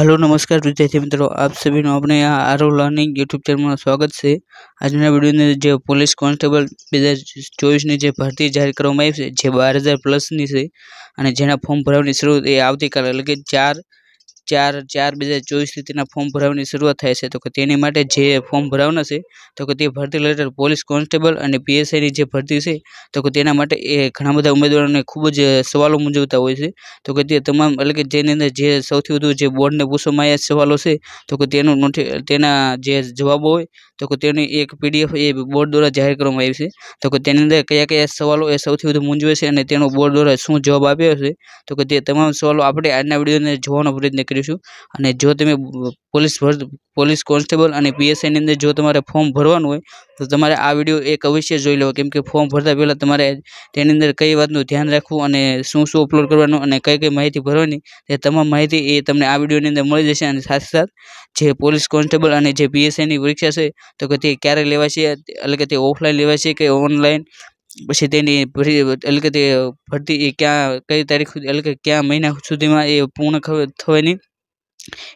hello નમસ્કાર વિદ્યાર્થી મિત્રો આપ સભીનું આપણે આ આરો લર્નિંગ યુટ્યુબ ચેનલમાં સ્વાગત છે આજના વિડીયોની જે પોલીસ કોન્સ્ટેબલ બે હજાર ચોવીસની જે ભરતી જાહેર કરવામાં આવી છે જે બાર હજાર પ્લસની છે અને જેના ફોર્મ ભરવાની શરૂઆત એ આવતીકાલે એટલે કે ચાર ચાર ચાર બે હજાર ચોવીસ તેના ફોર્મ ભરવાની શરૂઆત થાય છે તો કે તેની માટે જે ફોર્મ ભરાવવાના છે તો કે તે ભરતી લેટર પોલીસ કોન્સ્ટેબલ અને પીએસઆઈની જે ભરતી છે તો કે તેના માટે એ ઘણા બધા ઉમેદવારોને ખૂબ જ સવાલો મૂંઝવતા હોય છે તો કે તે તમામ એટલે કે જેની અંદર જે સૌથી વધુ જે બોર્ડને પૂછવામાં આવ્યા સવાલો છે તો કે તેનું નોટી તેના જે જવાબો હોય તો કે તેની એક પીડીએફ એ બોર્ડ દ્વારા જાહેર કરવામાં આવી છે તો કે તેની અંદર કયા કયા સવાલો એ સૌથી વધુ મૂંઝવે છે અને તેનો બોર્ડ દ્વારા શું જવાબ આપ્યો છે તો કે તે તમામ સવાલો આપણે આજના વિડીયોને જોવાનો પ્રયત્ન કરીશું અને જો તમે પોલીસ પોલીસ કોન્સ્ટેબલ અને પીએસઆઈની અંદર જો તમારે ફોર્મ ભરવાનું હોય તો તમારે આ વિડીયો એક અવશ્ય જોઈ લેવો કેમ કે ફોર્મ ભરતા પહેલાં તમારે તેની અંદર કઈ વાતનું ધ્યાન રાખવું અને શું શું અપલોડ કરવાનું અને કઈ કઈ માહિતી ભરવાની તે તમામ માહિતી એ તમને આ વિડીયોની અંદર મળી જશે અને સાથે સાથે જે પોલીસ કોન્સ્ટેબલ અને જે પીએસઆઈની પરીક્ષા છે તો કે તે ક્યારે લેવાશે એટલે કે તે ઓફલાઈન લેવાશે કે ઓનલાઈન પછી તેની એટલે કે તે ભરતી એ ક્યાં કઈ તારીખ સુધી એટલે કે કયા મહિના સુધીમાં એ પૂર્ણ થવાની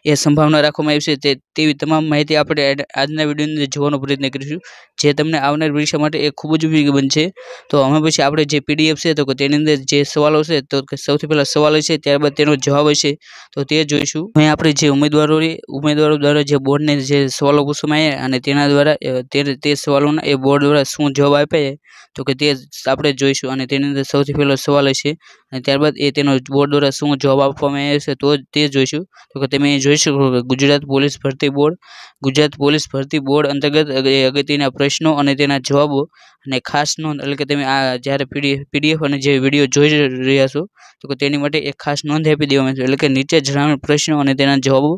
એ સંભાવના રાખવામાં આવી છે તે તેવી તમામ માહિતી આપણે આજના વિડીયોની અંદર જોવાનો પ્રયત્ન કરીશું જે તમને આવનાર પરીક્ષા માટે એ ખૂબ જ ઉપયોગી બનશે તો અમે પછી આપણે જે પીડીએફ છે તો તેની અંદર જે સવાલો છે તો સૌથી પહેલાં સવાલ છે ત્યારબાદ તેનો જવાબ હશે તો તે જોઈશું અહીં આપણે જે ઉમેદવારો ઉમેદવારો દ્વારા જે બોર્ડને જે સવાલો પૂછવામાં આવ્યા અને તેના દ્વારા તે તે સવાલોના એ બોર્ડ દ્વારા શું જવાબ આપ્યા તો કે તે આપણે જોઈશું અને તેની અંદર સૌથી પહેલો સવાલ હશે અને ત્યારબાદ એ તેનો બોર્ડ દ્વારા શું જવાબ આપવામાં આવ્યો છે તો તે જોઈશું તો કે તમે જોઈ શકો કે ગુજરાત પોલીસ ભરતી બોર્ડ ગુજરાત પોલીસ ભરતી બોર્ડ અંતર્ગત અગત્યના પ્રશ્નો અને તેના જવાબો અને ખાસ નોંધ એટલે કે તમે આ જ્યારે પીડીએફ અને જે વિડીયો જોઈ રહ્યા છો તો તેની માટે એક ખાસ નોંધ આપી દેવામાં છે એટલે કે નીચે જણાવેલ પ્રશ્નો અને તેના જવાબો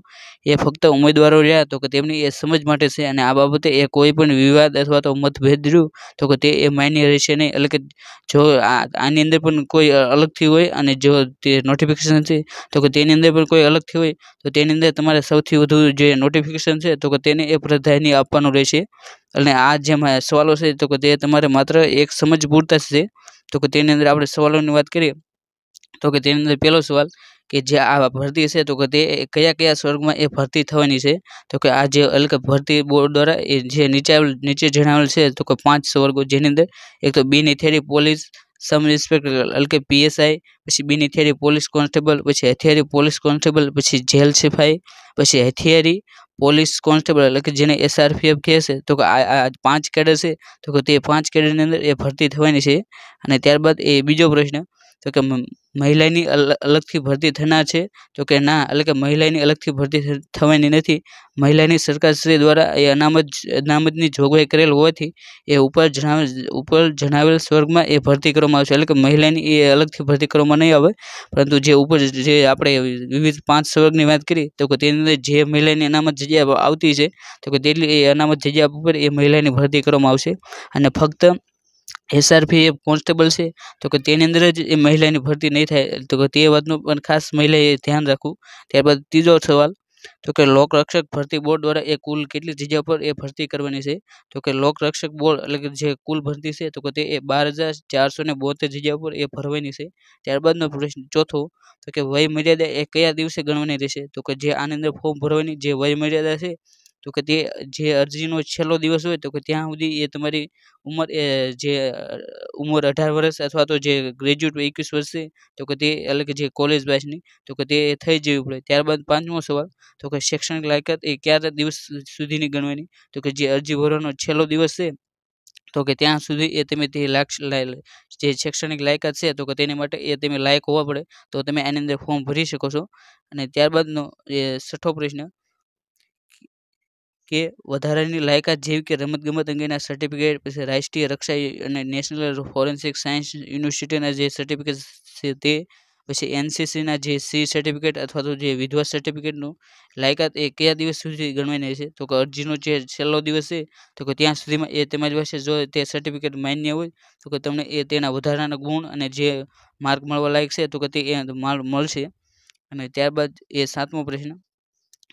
એ ફક્ત ઉમેદવારો રહ્યા તો કે તેમની એ સમજ માટે છે અને આ બાબતે એ કોઈ પણ વિવાદ અથવા તો મતભેદ રહ્યું તો કે તે એ માન્ય રહેશે નહીં એટલે કે જો આની અંદર પણ કોઈ અલગથી હોય અને જો તે નોટિફિકેશન છે તો કે તેની અંદર પણ કોઈ અલગથી હોય તો તો તેની અંદર તમારે સૌથી વધુ જે નોટિફિકેશન છે તો કે તેને એ પ્રાધાન્ય આપવાનું રહેશે અને આ જે સવાલો છે તો કે તે તમારે માત્ર એક સમજ પૂરતા છે તો કે તેની અંદર આપણે સવાલોની વાત કરીએ તો કે તેની અંદર પહેલો સવાલ કે જે આ ભરતી છે તો કે તે કયા કયા સ્વર્ગમાં એ ભરતી થવાની છે તો કે આ જે અલગ ભરતી બોર્ડ દ્વારા એ જે નીચે નીચે જણાવેલ છે તો કે પાંચ સ્વર્ગો જેની અંદર એક તો બીની થેરી પોલીસ સબ ઇન્સ્પેક્ટર એટલે કે પીએસઆઈ પછી બીની થિયરી પોલીસ કોન્સ્ટેબલ પછી હથિયારી પોલીસ કોન્સ્ટેબલ પછી જેલ સિફાઈ પછી હથિયારી પોલીસ કોન્સ્ટેબલ એટલે કે જેને એસઆરપીએફ કહે છે તો કે આ પાંચ કેડર છે તો કે તે પાંચ કેડરની અંદર એ ભરતી થવાની છે અને ત્યારબાદ એ બીજો પ્રશ્ન તો કે મહિલાની અલગથી ભરતી થનાર છે તો કે ના એટલે કે મહિલાની અલગથી ભરતી થવાની નથી મહિલાની સરકારશ્રી દ્વારા એ અનામત અનામતની જોગવાઈ કરેલ હોવાથી એ ઉપર જણાવે ઉપર જણાવેલ સ્વર્ગમાં એ ભરતી કરવામાં આવશે એટલે કે મહિલાની એ અલગથી ભરતી કરવામાં નહીં આવે પરંતુ જે ઉપર જે આપણે વિવિધ પાંચ સ્વર્ગની વાત કરી તો કે તેની અંદર જે મહિલાની અનામત જગ્યા આવતી છે તો કે તેટલી એ અનામત જગ્યા ઉપર એ મહિલાની ભરતી કરવામાં આવશે અને ફક્ત એસઆરપી એ કોન્સ્ટેબલ છે તો કે તેની અંદર જ એ મહિલાની ભરતી નહીં થાય તો કે તે વાતનું પણ ખાસ મહિલાએ ધ્યાન રાખવું ત્યારબાદ ત્રીજો સવાલ તો કે લોકરક્ષક ભરતી બોર્ડ દ્વારા એ કુલ કેટલી જગ્યા પર એ ભરતી કરવાની છે તો કે લોકરક્ષક બોર્ડ એટલે કે જે કુલ ભરતી છે તો કે તે એ બાર હજાર ચારસો ને બોતેર જગ્યા પર એ ભરવાની છે ત્યારબાદનો પ્રશ્ન ચોથો તો કે વય મર્યાદા એ કયા દિવસે ગણવાની રહેશે તો કે જે આની અંદર ફોર્મ ભરવાની જે વય મર્યાદા છે તો કે તે જે અરજીનો છેલ્લો દિવસ હોય તો કે ત્યાં સુધી એ તમારી ઉંમર જે ઉંમર અઢાર વર્ષ અથવા તો જે ગ્રેજ્યુએટ એકવીસ વર્ષે તો કે તે એટલે કે જે કોલેજ બાજની તો કે તે થઈ જવી પડે ત્યારબાદ પાંચમો સવાલ તો કે શૈક્ષણિક લાયકાત એ ક્યારે દિવસ સુધીની ગણવાની તો કે જે અરજી ભરવાનો છેલ્લો દિવસ છે તો કે ત્યાં સુધી એ તમે તે જે શૈક્ષણિક લાયકાત છે તો કે તેની માટે એ તમે લાયક હોવા પડે તો તમે આની અંદર ફોર્મ ભરી શકો છો અને ત્યારબાદનો એ છઠ્ઠો પ્રશ્ન કે વધારાની લાયકાત જેવી કે રમતગમત અંગેના સર્ટિફિકેટ પછી રાષ્ટ્રીય રક્ષા અને નેશનલ ફોરેન્સિક સાયન્સ યુનિવર્સિટીના જે સર્ટિફિકેટ છે તે પછી એનસીસીના જે સી સર્ટિફિકેટ અથવા તો જે વિધવા સર્ટિફિકેટનું લાયકાત એ કયા દિવસ સુધી ગણવાની છે તો કે અરજીનો જે છેલ્લો દિવસ છે તો કે ત્યાં સુધીમાં એ તેમજ પાસે જો તે સર્ટિફિકેટ માન્ય હોય તો કે તમને એ તેના વધારાના ગુણ અને જે માર્ક મળવા લાયક છે તો કે તે એ મળશે અને ત્યારબાદ એ સાતમો પ્રશ્ન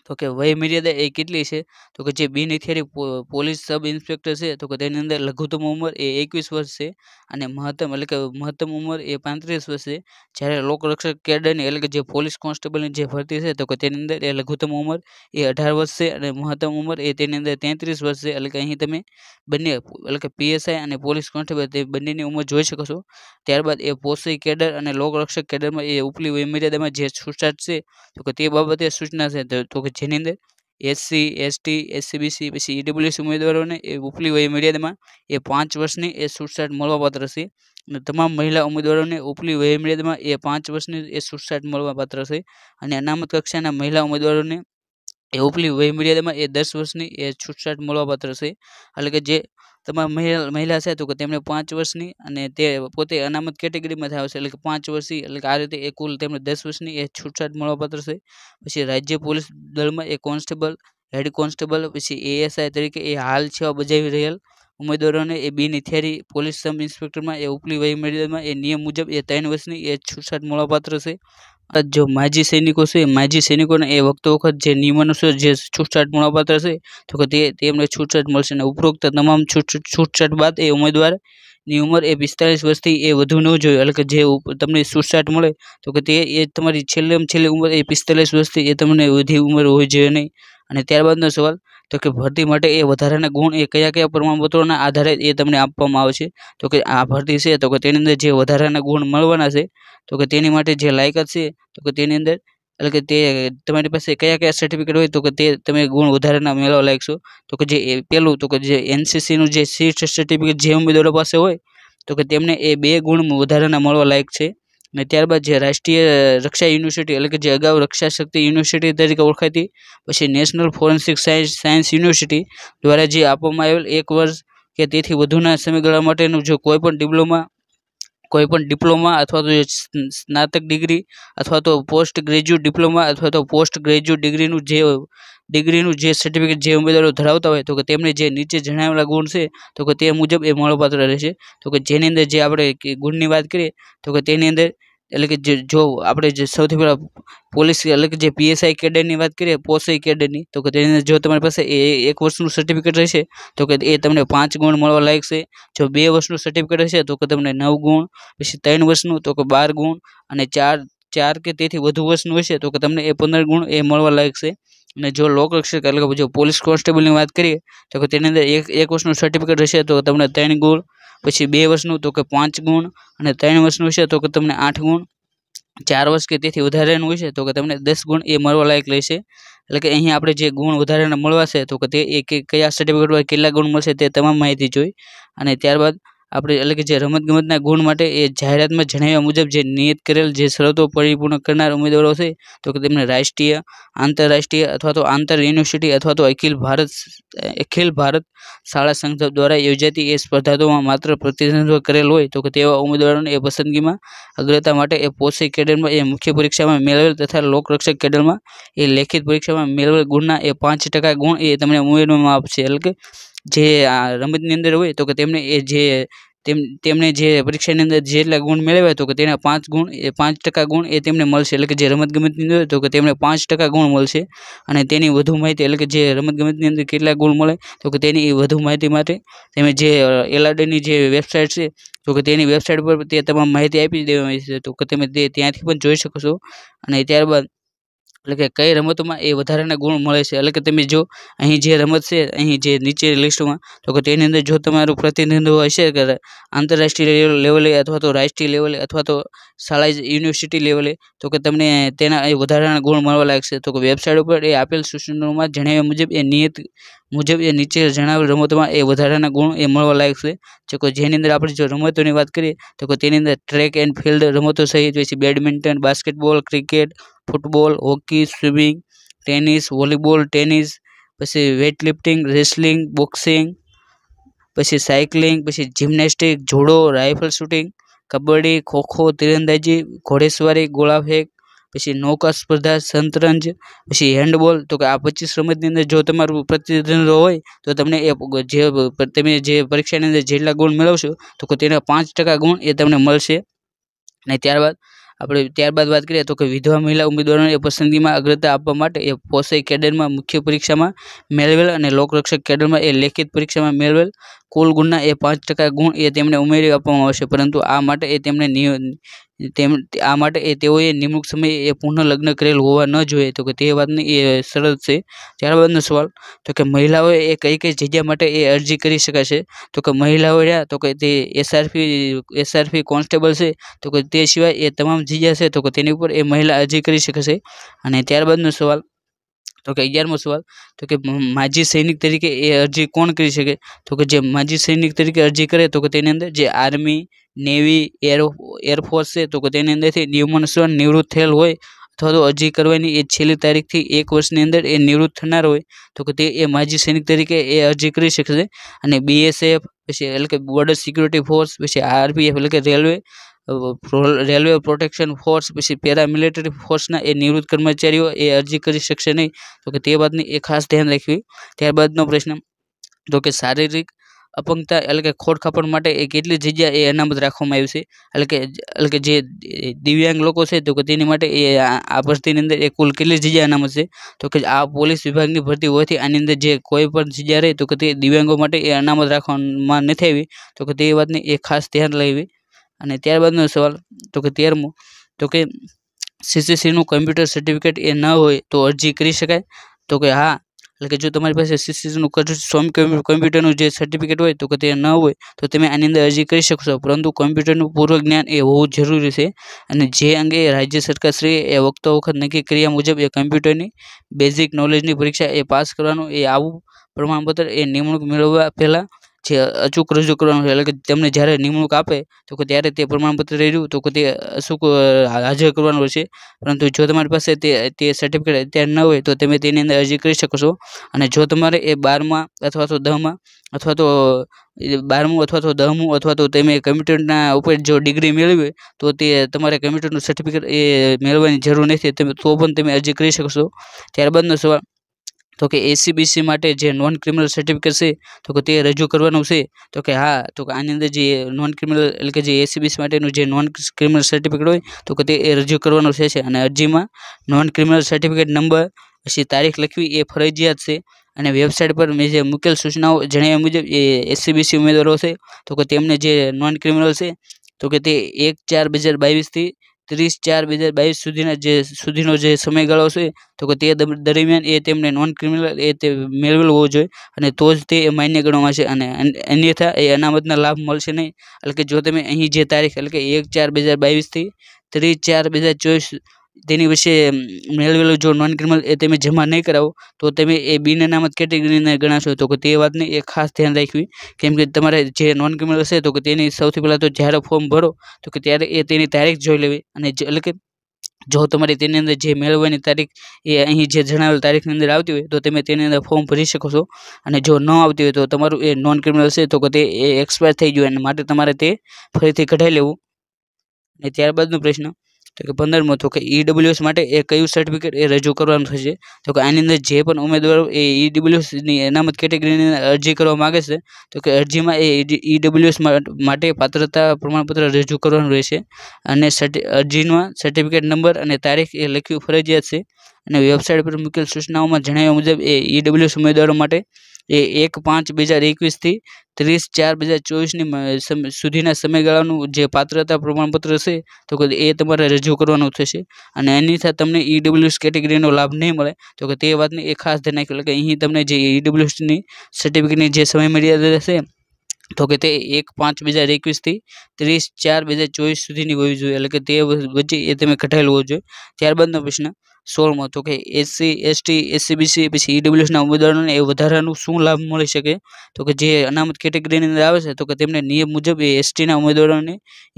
તો કે વય મર્યાદા એ કેટલી છે તો કે જે બિન હથિયારી પોલીસ સબ ઇન્સ્પેક્ટર છે તો કે તેની અંદર લઘુત્તમ ઉંમર એ એકવીસ વર્ષ છે અને મહત્તમ એટલે કે મહત્તમ ઉંમર એ પાંત્રીસ વર્ષ છે જ્યારે લોકરક્ષક કેડરની એટલે કે જે પોલીસ કોન્સ્ટેબલની જે ભરતી છે તો કે તેની અંદર એ લઘુત્તમ ઉંમર એ અઢાર વર્ષ છે અને મહત્તમ ઉંમર એ તેની અંદર તેત્રીસ વર્ષ છે એટલે કે અહીં તમે બંને એટલે કે પીએસઆઈ અને પોલીસ કોન્સ્ટેબલ તે બંનેની ઉંમર જોઈ શકો છો ત્યારબાદ એ પોસી કેડર અને લોકરક્ષક કેડરમાં એ ઉપલી વયમર્યાદામાં જે છૂટછાટ છે તો કે તે બાબતે સૂચના છે તો કે જેની અંદર એસસી એસટી એસસીબીસી પછી ઈડબ્લ્યુસી ઉમેદવારોને એ ઉપલી વય મર્યાદામાં એ પાંચ વર્ષની એ છૂટછાટ મળવાપાત્ર છે અને તમામ મહિલા ઉમેદવારોને ઉપલી વય મર્યાદામાં એ પાંચ વર્ષની એ છૂટછાટ મળવાપાત્ર છે અને અનામત કક્ષાના મહિલા ઉમેદવારોને એ ઉપલી વય મર્યાદામાં એ દસ વર્ષની એ છૂટછાટ મળવાપાત્ર છે એટલે કે જે તમામ મહિલા મહિલા છે તો કે તેમને પાંચ વર્ષની અને તે પોતે અનામત કેટેગરીમાં થાય છે એટલે કે પાંચ વર્ષની એટલે કે આ રીતે એ કુલ તેમણે દસ વર્ષની એ છૂટછાટ મળવાપાત્ર છે પછી રાજ્ય પોલીસ દળમાં એ કોન્સ્ટેબલ હેડ કોન્સ્ટેબલ પછી એએસઆઈ તરીકે એ હાલ સેવા બજાવી રહેલ ઉમેદવારોને એ બી થેરી પોલીસ સબ ઇન્સ્પેક્ટરમાં એ ઉપલી વય મર્યાદામાં એ નિયમ મુજબ એ ત્રણ વર્ષની એ છૂટછાટ મળવાપાત્ર છે જો માજી સૈનિકો છે માજી સૈનિકોને એ વખતો વખત જે નિયમાનુસાર જે છૂટછાટ મળવાપાત્ર છે તો કે તે તેમને છૂટછાટ મળશે અને ઉપરોક્ત તમામ છૂટછાટ બાદ એ ઉમેદવારની ઉંમર એ પિસ્તાલીસ વર્ષથી એ વધુ ન જોઈએ એટલે કે જે તમને છૂટછાટ મળે તો કે તે એ તમારી છેલ્લે છેલ્લી ઉંમર એ પિસ્તાલીસ વર્ષથી એ તમને વધી ઉંમર હોય જોઈએ નહીં અને ત્યારબાદનો સવાલ તો કે ભરતી માટે એ વધારાના ગુણ એ કયા કયા પ્રમાણપત્રોના આધારે એ તમને આપવામાં આવશે તો કે આ ભરતી છે તો કે તેની અંદર જે વધારાના ગુણ મળવાના છે તો કે તેની માટે જે લાયકાત છે તો કે તેની અંદર એટલે કે તે તમારી પાસે કયા કયા સર્ટિફિકેટ હોય તો કે તે તમે ગુણ વધારાના મેળવવા લાયક તો કે જે પહેલું તો કે જે એનસીસીનું જે શ્રેષ્ઠ સર્ટિફિકેટ જે ઉમેદવારો પાસે હોય તો કે તેમને એ બે ગુણ વધારાના મળવા લાયક છે અને ત્યારબાદ જે રાષ્ટ્રીય રક્ષા યુનિવર્સિટી એટલે કે જે અગાઉ રક્ષા શક્તિ યુનિવર્સિટી તરીકે ઓળખાતી પછી national forensic science science university દ્વારા જે આપવામાં આવેલ એક વર્ષ કે તેથી વધુના સમયગાળા માટેનું જો કોઈપણ ડિપ્લોમા કોઈપણ ડિપ્લોમા અથવા તો સ્નાતક ડિગ્રી અથવા તો પોસ્ટ ગ્રેજ્યુએટ ડિપ્લોમા અથવા તો પોસ્ટ ગ્રેજ્યુએટ ડિગ્રીનું જે ડિગ્રીનું જે સર્ટિફિકેટ જે ઉમેદવારો ધરાવતા હોય તો કે તેમને જે નીચે જણાવેલા ગુણ છે તો કે તે મુજબ એ મળપાત્ર રહેશે તો કે જેની અંદર જે આપણે ગુણની વાત કરીએ તો કે તેની અંદર એટલે કે જે જો આપણે જે સૌથી પહેલાં પોલીસ એટલે કે જે પીએસઆઈ કેડરની વાત કરીએ પોસઈ કેડરની તો કે તેને જો તમારી પાસે એ એક વર્ષનું સર્ટિફિકેટ રહેશે તો કે એ તમને પાંચ ગુણ મળવા લાયક છે જો બે વર્ષનું સર્ટિફિકેટ રહેશે તો કે તમને નવ ગુણ પછી ત્રણ વર્ષનું તો કે બાર ગુણ અને ચાર ચાર કે તેથી વધુ વર્ષનું હશે તો કે તમને એ પંદર ગુણ એ મળવા લાયક છે અને જો લોકરક્ષક એટલે કે જો પોલીસ કોન્સ્ટેબલની વાત કરીએ તો કે તેની અંદર એક એક વર્ષનું સર્ટિફિકેટ રહેશે તો તમને ત્રણ ગુણ પછી બે વર્ષનું તો કે પાંચ ગુણ અને ત્રણ વર્ષનું છે તો કે તમને આઠ ગુણ ચાર વર્ષ કે તેથી વધારેનું હોય છે તો કે તમને દસ ગુણ એ મળવાલાયક લેશે એટલે કે અહીંયા આપણે જે ગુણ વધારાના છે તો કે તે એ કયા સર્ટિફિકેટ પર કેટલા ગુણ મળશે તે તમામ માહિતી જોઈ અને ત્યારબાદ આપણે એટલે કે જે રમતગમતના ગુણ માટે એ જાહેરાતમાં જણાવ્યા મુજબ જે નિયત કરેલ જે શરતો પરિપૂર્ણ કરનાર ઉમેદવારો છે તો કે તેમને રાષ્ટ્રીય આંતરરાષ્ટ્રીય અથવા તો આંતર યુનિવર્સિટી અથવા તો અખિલ ભારત અખિલ ભારત શાળા સંઘ દ્વારા યોજાતી એ સ્પર્ધાઓમાં માત્ર પ્રતિનિધિત્વ કરેલ હોય તો કે તેવા ઉમેદવારોને એ પસંદગીમાં અગ્રતા માટે એ પોષિક કેડરમાં એ મુખ્ય પરીક્ષામાં મેળવેલ તથા લોકરક્ષક કેડરમાં એ લેખિત પરીક્ષામાં મેળવેલ ગુણના એ પાંચ ટકા ગુણ એ તમને ઉમેરવામાં આપશે એટલે કે જે આ રમતની અંદર હોય તો કે તેમને એ જે તેમ તેમણે જે પરીક્ષાની અંદર જેટલા ગુણ મેળવ્યા તો કે તેના પાંચ ગુણ એ પાંચ ટકા ગુણ એ તેમને મળશે એટલે કે જે રમત ગમતની અંદર તો કે તેમને પાંચ ટકા ગુણ મળશે અને તેની વધુ માહિતી એટલે કે જે રમત ગમતની અંદર કેટલા ગુણ મળે તો કે તેની વધુ માહિતી માટે તમે જે એલઆરડીની જે વેબસાઇટ છે તો કે તેની વેબસાઇટ પર તે તમામ માહિતી આપી દેવામાં આવી છે તો કે તમે તે ત્યાંથી પણ જોઈ શકશો અને ત્યારબાદ એટલે કે કઈ રમતોમાં એ વધારાના ગુણ મળે છે એટલે કે તમે જો અહીં જે રમત છે અહીં જે નીચે લિસ્ટમાં તો કે તેની અંદર જો તમારું પ્રતિનિધિત્વ હશે કે આંતરરાષ્ટ્રીય લેવલે અથવા તો રાષ્ટ્રીય લેવલે અથવા તો શાળા યુનિવર્સિટી લેવલે તો કે તમને તેના એ વધારાના ગુણ મળવા લાગશે તો કે વેબસાઇટ ઉપર એ આપેલ સૂચનોમાં જણાવ્યા મુજબ એ નિયત मुजब ये नीचे जाना रमत में ए वारा गुण ए है जो चको जेनर आप जो रमतों की बात करिए तो अंदर ट्रेक एंड फील्ड रमतों सहित badminton basketball cricket football hockey swimming tennis volleyball tennis पीछे वेटलिफ्टिंग रेसलिंग बॉक्सिंग पीछे साइक्लिंग पी जिम्नेस्टिक जोड़ो राइफल शूटिंग कबड्डी खो खो तीरंदाजी घोड़ेश्वरी गोलाफेक પછી નૌકા સ્પર્ધા શતરંજ પછી હેન્ડબોલ તો કે આ પચીસ રમતની અંદર જો તમારું પ્રતિનિધિત્વ હોય તો તમને એ જે તમે જે પરીક્ષાની અંદર જેટલા ગુણ મેળવશો તો તેના પાંચ ટકા ગુણ એ તમને મળશે અને ત્યારબાદ આપણે ત્યારબાદ વાત કરીએ તો કે વિધવા મહિલા ઉમેદવારોને પસંદગીમાં અગ્રતા આપવા માટે એ પોસઈ કેડરમાં મુખ્ય પરીક્ષામાં મેળવેલ અને લોકરક્ષક કેડરમાં એ લેખિત પરીક્ષામાં મેળવેલ કુલ ગુણના એ પાંચ ટકા ગુણ એ તેમને ઉમેરી આપવામાં આવશે પરંતુ આ માટે એ તેમને તેમ આ માટે એ તેઓએ નિમણૂક સમયે એ પુનઃ લગ્ન કરેલ હોવા ન જોઈએ તો કે તે વાતની એ શરત છે ત્યારબાદનો સવાલ તો કે મહિલાઓએ એ કઈ કઈ જગ્યા માટે એ અરજી કરી શકાશે તો કે મહિલાઓ રહ્યા તો કે તે એસઆરપી એસઆરપી કોન્સ્ટેબલ છે તો કે તે સિવાય એ તમામ જગ્યા છે તો કે તેની ઉપર એ મહિલા અરજી કરી શકશે અને ત્યારબાદનો સવાલ તો કે અગિયારમો સવાલ તો કે માજી સૈનિક તરીકે એ અરજી કોણ કરી શકે તો કે જે માજી સૈનિક તરીકે અરજી કરે તો કે તેની અંદર જે આર્મી નેવી એર એરફોર્સ છે તો કે તેની અંદરથી નિયમાનુસાર નિવૃત્ત થયેલ હોય અથવા તો અરજી કરવાની એ છેલ્લી તારીખથી એક વર્ષની અંદર એ નિવૃત્ત થનાર હોય તો કે તે એ માજી સૈનિક તરીકે એ અરજી કરી શકશે અને બીએસએફ પછી એટલે કે બોર્ડર સિક્યુરિટી ફોર્સ પછી આરપીએફ એટલે કે રેલવે રેલવે પ્રોટેક્શન ફોર્સ પછી પેરામિલિટરી ફોર્સના એ નિવૃત્ત કર્મચારીઓ એ અરજી કરી શકશે નહીં તો કે તે વાતની એ ખાસ ધ્યાન રાખવી ત્યારબાદનો પ્રશ્ન તો કે શારીરિક અપંગતા એટલે કે ખોડખાપણ માટે એ કેટલી જગ્યા એ અનામત રાખવામાં આવી છે એટલે કે એટલે કે જે દિવ્યાંગ લોકો છે તો કે તેની માટે એ આ ભરતીની અંદર એ કુલ કેટલી જગ્યા અનામત છે તો કે આ પોલીસ વિભાગની ભરતી હોવાથી આની અંદર જે કોઈ પણ જગ્યા રહે તો કે તે દિવ્યાંગો માટે એ અનામત રાખવામાં નથી આવી તો કે તે વાતની એ ખાસ ધ્યાન લેવી અને ત્યારબાદનો સવાલ તો કે તેરમો તો કે સીસીસીનું કમ્પ્યુટર સર્ટિફિકેટ એ ન હોય તો અરજી કરી શકાય તો કે હા એટલે કે જો તમારી પાસે સીસીસીનું સ્વામી કમ્પ્યુટરનું જે સર્ટિફિકેટ હોય તો કે તે ન હોય તો તમે આની અંદર અરજી કરી શકશો પરંતુ કમ્પ્યુટરનું પૂર્વ જ્ઞાન એ હોવું જરૂરી છે અને જે અંગે રાજ્ય સરકારશ્રીએ એ વખતો વખત નક્કી કર્યા મુજબ એ કમ્પ્યુટરની બેઝિક નોલેજની પરીક્ષા એ પાસ કરવાનું એ આવું પ્રમાણપત્ર એ નિમણૂક મેળવવા પહેલાં જે અચૂક રજૂ કરવાનું એટલે કે તેમને જ્યારે નિમણૂક આપે તો કે ત્યારે તે પ્રમાણપત્ર રહ્યું તો કે તે અચૂક હાજર કરવાનું હોય છે પરંતુ જો તમારી પાસે તે તે સર્ટિફિકેટ અત્યારે ન હોય તો તમે તેની અંદર અરજી કરી શકો છો અને જો તમારે એ બારમાં અથવા તો દહમાં અથવા તો બારમું અથવા તો દહમું અથવા તો તમે કમ્પ્યુટરના ઉપર જો ડિગ્રી મેળવી હોય તો તે તમારે કમ્પ્યુટરનું સર્ટિફિકેટ એ મેળવવાની જરૂર નથી તમે તો પણ તમે અરજી કરી શકશો ત્યારબાદનો સવાલ તો કે એસીબીસી માટે જે નોન ક્રિમિનલ સર્ટિફિકેટ છે તો કે તે રજૂ કરવાનું છે તો કે હા તો કે આની અંદર જે નોન ક્રિમિનલ એટલે કે જે એસીબીસી માટેનું જે નોન ક્રિમિનલ સર્ટિફિકેટ હોય તો કે તે રજૂ કરવાનું છે અને અરજીમાં નોન ક્રિમિનલ સર્ટિફિકેટ નંબર પછી તારીખ લખવી એ ફરજિયાત છે અને વેબસાઇટ પર મેં જે મૂકેલ સૂચનાઓ જણાવ્યા મુજબ એ એસીબીસી ઉમેદવારો છે તો કે તેમને જે નોન ક્રિમિનલ છે તો કે તે એક ચાર બે હજાર બાવીસથી ત્રીસ ચાર બે હજાર બાવીસ સુધીના જે સુધીનો જે સમયગાળો છે તો કે તે દરમિયાન એ તેમને નોન ક્રિમિનલ એ તે મેળવેલો હોવો જોઈએ અને તો જ તે માન્ય ગણવામાં છે અને અન્યથા એ અનામતના લાભ મળશે નહીં એટલે કે જો તમે અહીં જે તારીખ એટલે કે એક ચાર બે હજાર બાવીસથી ત્રીસ ચાર બે હજાર ચોવીસ તેની વિશે મેળવેલું જો નોન ક્રિમિનલ એ તમે જમા નહીં કરાવો તો તમે એ બિન અનામત કેટેગરીને ગણાશો તો કે તે વાતને એ ખાસ ધ્યાન રાખવી કેમ કે તમારે જે નોન ક્રિમિનલ હશે તો કે તેની સૌથી પહેલાં તો જ્યારે ફોર્મ ભરો તો કે ત્યારે એ તેની તારીખ જોઈ લેવી અને એટલે કે જો તમારે તેની અંદર જે મેળવવાની તારીખ એ અહીં જે જણાવેલ તારીખની અંદર આવતી હોય તો તમે તેની અંદર ફોર્મ ભરી શકો છો અને જો ન આવતી હોય તો તમારું એ નોન ક્રિમિનલ હશે તો કે તે એ એક્સપાયર થઈ ગયું અને માટે તમારે તે ફરીથી કઢાવી લેવું અને ત્યારબાદનો પ્રશ્ન તો કે પંદરમાં તો કે ઈડબ્લ્યુએસ e માટે એ કયું સર્ટિફિકેટ એ રજૂ કરવાનું થશે તો કે આની અંદર જે પણ ઉમેદવારો એ ઈડબ્લ્યુએસની e અનામત કેટેગરીની અરજી કરવા માગે છે તો કે અરજીમાં એ ઈડબ્લ્યુએસ e માટે પાત્રતા પ્રમાણપત્ર રજૂ કરવાનું રહેશે અને સર્ટિ અરજીમાં સર્ટિફિકેટ નંબર અને તારીખ એ લખ્યું ફરજિયાત છે અને વેબસાઇટ પર મૂકેલ સૂચનાઓમાં જણાવ્યા મુજબ એ ઈડબ્લ્યુએસ ઉમેદવારો માટે એ એક પાંચ બે હજાર એકવીસથી ત્રીસ ચાર બે હજાર ચોવીસની સુધીના સમયગાળાનું જે પાત્રતા પ્રમાણપત્ર હશે તો કે એ તમારે રજૂ કરવાનું થશે અને એની સાથે તમને ઈડબ્લ્યુએસ કેટેગરીનો લાભ નહીં મળે તો કે તે વાતની એ ખાસ ધ્યાન રાખી કે અહીં તમને જે ઈડબ્લ્યુએસની સર્ટિફિકેટની જે સમય મર્યાદા રહેશે તો કે તે એક પાંચ બે હજાર એકવીસથી ત્રીસ ચાર બે હજાર ચોવીસ સુધીની હોવી જોઈએ એટલે કે તે વચ્ચે એ તમે કઢાયેલું હોવું જોઈએ ત્યારબાદનો પ્રશ્ન સોળમાં તો કે એસસી એસટી એસસીબીસી પછી ઈડબ્લ્યુએસના e ઉમેદવારોને એ વધારાનું શું લાભ મળી શકે તો કે જે અનામત કેટેગરીની અંદર આવે છે તો કે તેમને નિયમ મુજબ એ એસટીના ઉમેદવારોને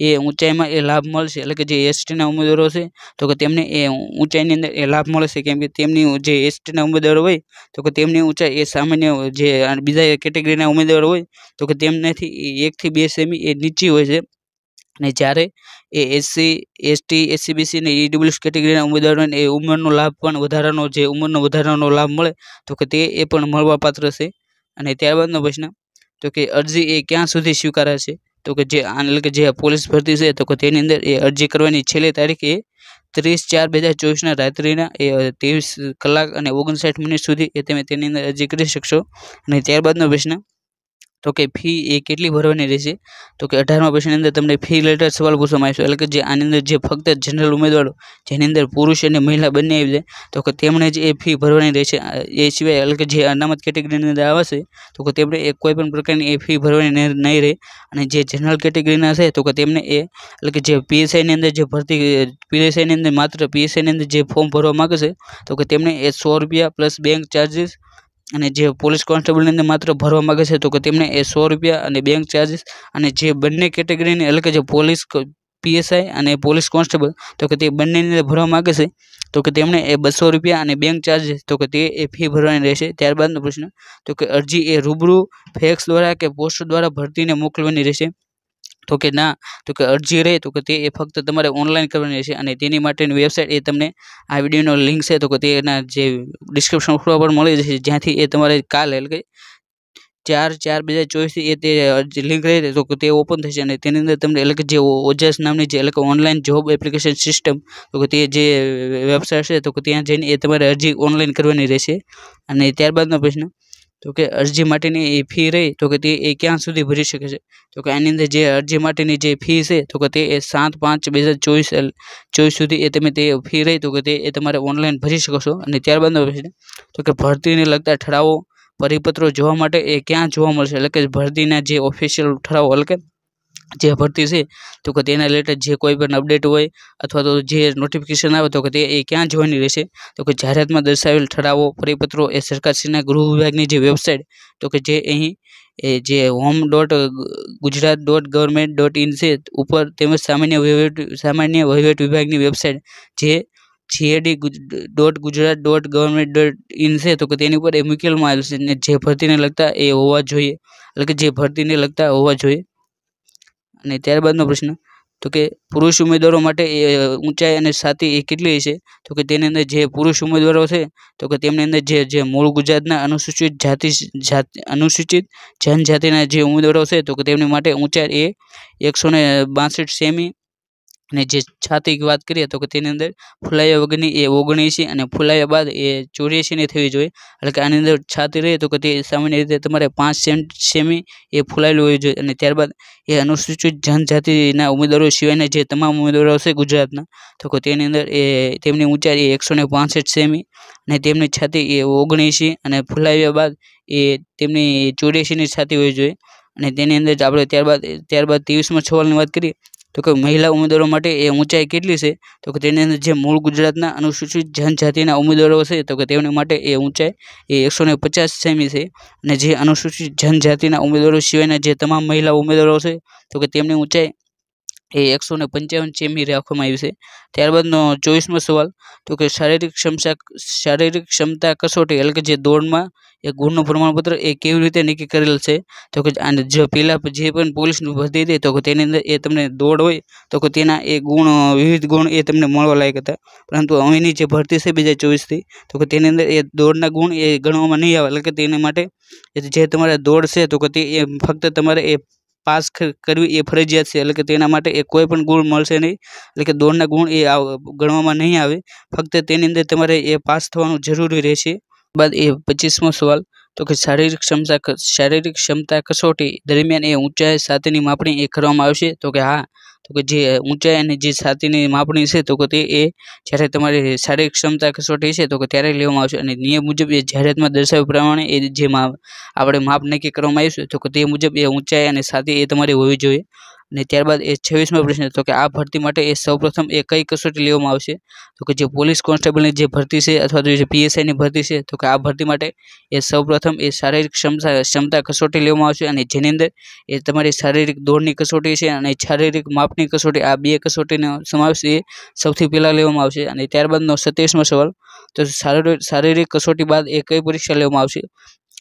એ ઊંચાઈમાં એ લાભ મળશે એટલે કે જે એસટીના ઉમેદવારો છે તો કે તેમને એ ઊંચાઈની અંદર એ લાભ મળશે કેમ કે તેમની જે એસટીના ઉમેદવારો હોય તો કે તેમની ઊંચાઈ એ સામાન્ય જે બીજા કેટેગરીના ઉમેદવારો હોય તો કે તેમનાથી એકથી બે સેમી એ નીચી હોય છે અને જ્યારે એ એસસી એસટી એસસીબીસી અને ઈડબ્લ્યુએસ કેટેગરીના ઉમેદવારોને એ ઉંમરનો લાભ પણ વધારાનો જે ઉંમરનો વધારાનો લાભ મળે તો કે તે એ પણ મળવાપાત્ર છે અને ત્યારબાદનો પ્રશ્ન તો કે અરજી એ ક્યાં સુધી સ્વીકારાશે તો કે જે એટલે કે જે પોલીસ ભરતી છે તો કે તેની અંદર એ અરજી કરવાની છેલ્લી તારીખ એ ત્રીસ ચાર બે હજાર ચોવીસના રાત્રિના એ ત્રેવીસ કલાક અને ઓગણસાઠ મિનિટ સુધી એ તમે તેની અંદર અરજી કરી શકશો અને ત્યારબાદનો પ્રશ્ન તો કે ફી એ કેટલી ભરવાની રહેશે તો કે અઢારમા પ્રશ્નની અંદર તમને ફી રિલેટેડ સવાલ પૂછવામાં આવશે એટલે કે જે આની અંદર જે ફક્ત જનરલ ઉમેદવારો જેની અંદર પુરુષ અને મહિલા બંને આવી જાય તો કે તેમણે જ એ ફી ભરવાની રહેશે એ સિવાય એટલે કે જે અનામત કેટેગરીની અંદર આવશે તો કે તેમણે એ કોઈ પણ પ્રકારની એ ફી ભરવાની નહીં રહે અને જે જનરલ કેટેગરીના છે તો કે તેમને એ એટલે કે જે પીએસઆઈની અંદર જે ભરતી પીએસઆઈની અંદર માત્ર પીએસઆઈની અંદર જે ફોર્મ ભરવા માગશે તો કે તેમણે એ સો રૂપિયા પ્લસ બેંક ચાર્જીસ અને જે પોલીસ કોન્સ્ટેબલની અંદર માત્ર ભરવા માગે છે તો કે તેમણે એ સો રૂપિયા અને બેંક ચાર્જીસ અને જે બંને કેટેગરીની એટલે કે જે પોલીસ પીએસઆઈ અને પોલીસ કોન્સ્ટેબલ તો કે તે બંનેની અંદર ભરવા માગે છે તો કે તેમણે એ બસો રૂપિયા અને બેંક ચાર્જીસ તો કે તે એ ફી ભરવાની રહેશે ત્યારબાદનો પ્રશ્ન તો કે અરજી એ રૂબરૂ ફેક્સ દ્વારા કે પોસ્ટ દ્વારા ભરતીને મોકલવાની રહેશે તો કે ના તો કે અરજી રહે તો કે તે એ ફક્ત તમારે ઓનલાઈન કરવાની રહેશે અને તેની માટેની વેબસાઇટ એ તમને આ વિડીયોનો લિંક છે તો કે તેના જે ડિસ્ક્રિપ્શન ઉપર મળી જશે જ્યાંથી એ તમારે કાલ એટલે કે ચાર ચાર બે હજાર ચોવીસથી એ તે લિંક રહી તો તે ઓપન થશે અને તેની અંદર તમને એટલે કે જે ઓજાસ નામની જે એટલે કે ઓનલાઈન જોબ એપ્લિકેશન સિસ્ટમ તો કે તે જે વેબસાઇટ છે તો કે ત્યાં જઈને એ તમારે અરજી ઓનલાઈન કરવાની રહેશે અને ત્યારબાદનો પ્રશ્ન તો કે અરજી માટેની એ ફી રહી તો કે તે એ ક્યાં સુધી ભરી શકે છે તો કે આની અંદર જે અરજી માટેની જે ફી છે તો કે તે એ સાત પાંચ બે હજાર ચોવીસ ચોવીસ સુધી એ તમે તે ફી રહી તો કે તે એ તમારે ઓનલાઈન ભરી શકો છો અને ત્યારબાદ તો કે ભરતીને લગતા ઠરાવો પરિપત્રો જોવા માટે એ ક્યાં જોવા મળશે એટલે કે ભરતીના જે ઓફિશિયલ ઠરાવો એટલે કે જે ભરતી છે તો કે તેના રિલેટેડ જે કોઈ પણ અપડેટ હોય અથવા તો જે નોટિફિકેશન આવે તો કે તે એ ક્યાં જોવાની રહેશે તો કે જાહેરાતમાં દર્શાવેલ ઠરાવો પરિપત્રો એ સરકારશ્રીના ગૃહ વિભાગની જે વેબસાઇટ તો કે જે અહીં એ જે home dot Gujarat dot government dot in છે ઉપર તેમજ સામાન્ય વહીવટ સામાન્ય વહીવટ વિભાગની વેબસાઇટ જે GAD dot Gujarat dot government dot in છે તો કે તેની ઉપર એ મૂકેલમાં આવેલ છે ને જે ભરતીને લગતા એ હોવા જોઈએ એટલે કે જે ભરતીને લગતા હોવા જોઈએ અને ત્યારબાદનો પ્રશ્ન તો કે પુરુષ ઉમેદવારો માટે ઊંચાઈ અને સાતી એ કેટલી છે તો કે તેની અંદર જે પુરુષ ઉમેદવારો છે તો કે તેમની અંદર જે જે મૂળ ગુજરાતના અનુસૂચિત જાતિ જાતિ અનુસૂચિત જનજાતિના જે ઉમેદવારો છે તો કે તેમની માટે ઊંચાઈ એ એકસો ને બાસઠ સેમી અને જે છાતી વાત કરીએ તો કે તેની અંદર ફૂલાયા વગરની એ ઓગણીસી અને ફૂલાયા બાદ એ ચોર્યાસીની થવી જોઈએ એટલે કે આની અંદર છાતી રહીએ તો કે તે સામાન્ય રીતે તમારે પાંચ સેન્ટ સેમી એ ફૂલાયેલું હોવી જોઈએ અને ત્યારબાદ એ અનુસૂચિત જનજાતિના ઉમેદવારો સિવાયના જે તમામ ઉમેદવારો હશે ગુજરાતના તો કે તેની અંદર એ તેમની ઊંચાઈ એ એકસો ને સેમી અને તેમની છાતી એ ઓગણીસી અને ફૂલાવ્યા બાદ એ તેમની ચોર્યાસીની છાતી હોવી જોઈએ અને તેની અંદર જ આપણે ત્યારબાદ ત્યારબાદ ત્રેવીસમાં છવાલની વાત કરીએ તો કે મહિલા ઉમેદવારો માટે એ ઊંચાઈ કેટલી છે તો કે તેની અંદર જે મૂળ ગુજરાતના અનુસૂચિત જનજાતિના ઉમેદવારો છે તો કે તેમને માટે એ ઊંચાઈ એ એકસો પચાસ સેમી છે અને જે અનુસૂચિત જનજાતિના ઉમેદવારો સિવાયના જે તમામ મહિલા ઉમેદવારો છે તો કે તેમની ઊંચાઈ એ એકસો ને પંચાવન સેમી રાખવામાં આવ્યું છે ત્યારબાદનો ચોવીસમો સવાલ તો કે શારીરિક ક્ષમતા શારીરિક ક્ષમતા કસોટી એટલે કે જે દોડમાં એ ગુણનું પ્રમાણપત્ર એ કેવી રીતે નક્કી કરેલ છે તો કે અને જે પહેલાં જે પણ પોલીસનું ભરતી હતી તો કે તેની અંદર એ તમને દોડ હોય તો કે તેના એ ગુણ વિવિધ ગુણ એ તમને મળવા લાયક હતા પરંતુ અહીંની જે ભરતી છે બીજા ચોવીસથી તો કે તેની અંદર એ દોડના ગુણ એ ગણવામાં નહીં આવે એટલે કે તેને માટે જે તમારે દોડ છે તો કે તે એ ફક્ત તમારે એ પાસ કરવી એ ફરજિયાત છે એટલે કે તેના માટે એ કોઈ પણ ગુણ મળશે નહીં એટલે કે દોડના ગુણ એ ગણવામાં નહીં આવે ફક્ત તેની અંદર તમારે એ પાસ થવાનું જરૂરી રહેશે બાદ એ પચીસમો સવાલ તો કે શારીરિક ક્ષમતા શારીરિક ક્ષમતા કસોટી દરમિયાન એ ઊંચાઈ સાથેની માપણી એ કરવામાં આવશે તો કે હા તો કે જે ઊંચાઈ અને જે છાતીની માપણી છે તો કે તે એ જ્યારે તમારી શારીરિક ક્ષમતા કસોટી છે તો કે ત્યારે લેવામાં આવશે અને નિયમ મુજબ એ જાહેરાતમાં દર્શાવ્યા પ્રમાણે એ જે આપણે માપ નક્કી કરવામાં આવ્યું છે તો કે તે મુજબ એ ઊંચાઈ અને છાતી એ તમારી હોવી જોઈએ અને ત્યારબાદ એ છવ્વીસમો પ્રશ્ન તો કે આ ભરતી માટે એ સૌપ્રથમ એ કઈ કસોટી લેવામાં આવશે તો કે જે પોલીસ કોન્સ્ટેબલની જે ભરતી છે અથવા તો જે પીએસઆઈની ભરતી છે તો કે આ ભરતી માટે એ સૌપ્રથમ એ શારીરિક ક્ષમતા ક્ષમતા કસોટી લેવામાં આવશે અને જેની અંદર એ તમારી શારીરિક દોડની કસોટી છે અને શારીરિક માપની કસોટી આ બે કસોટીનો સમાવેશ એ સૌથી પહેલાં લેવામાં આવશે અને ત્યારબાદનો સત્યાવીસમો સવાલ તો શારીરિક કસોટી બાદ એ કઈ પરીક્ષા લેવામાં આવશે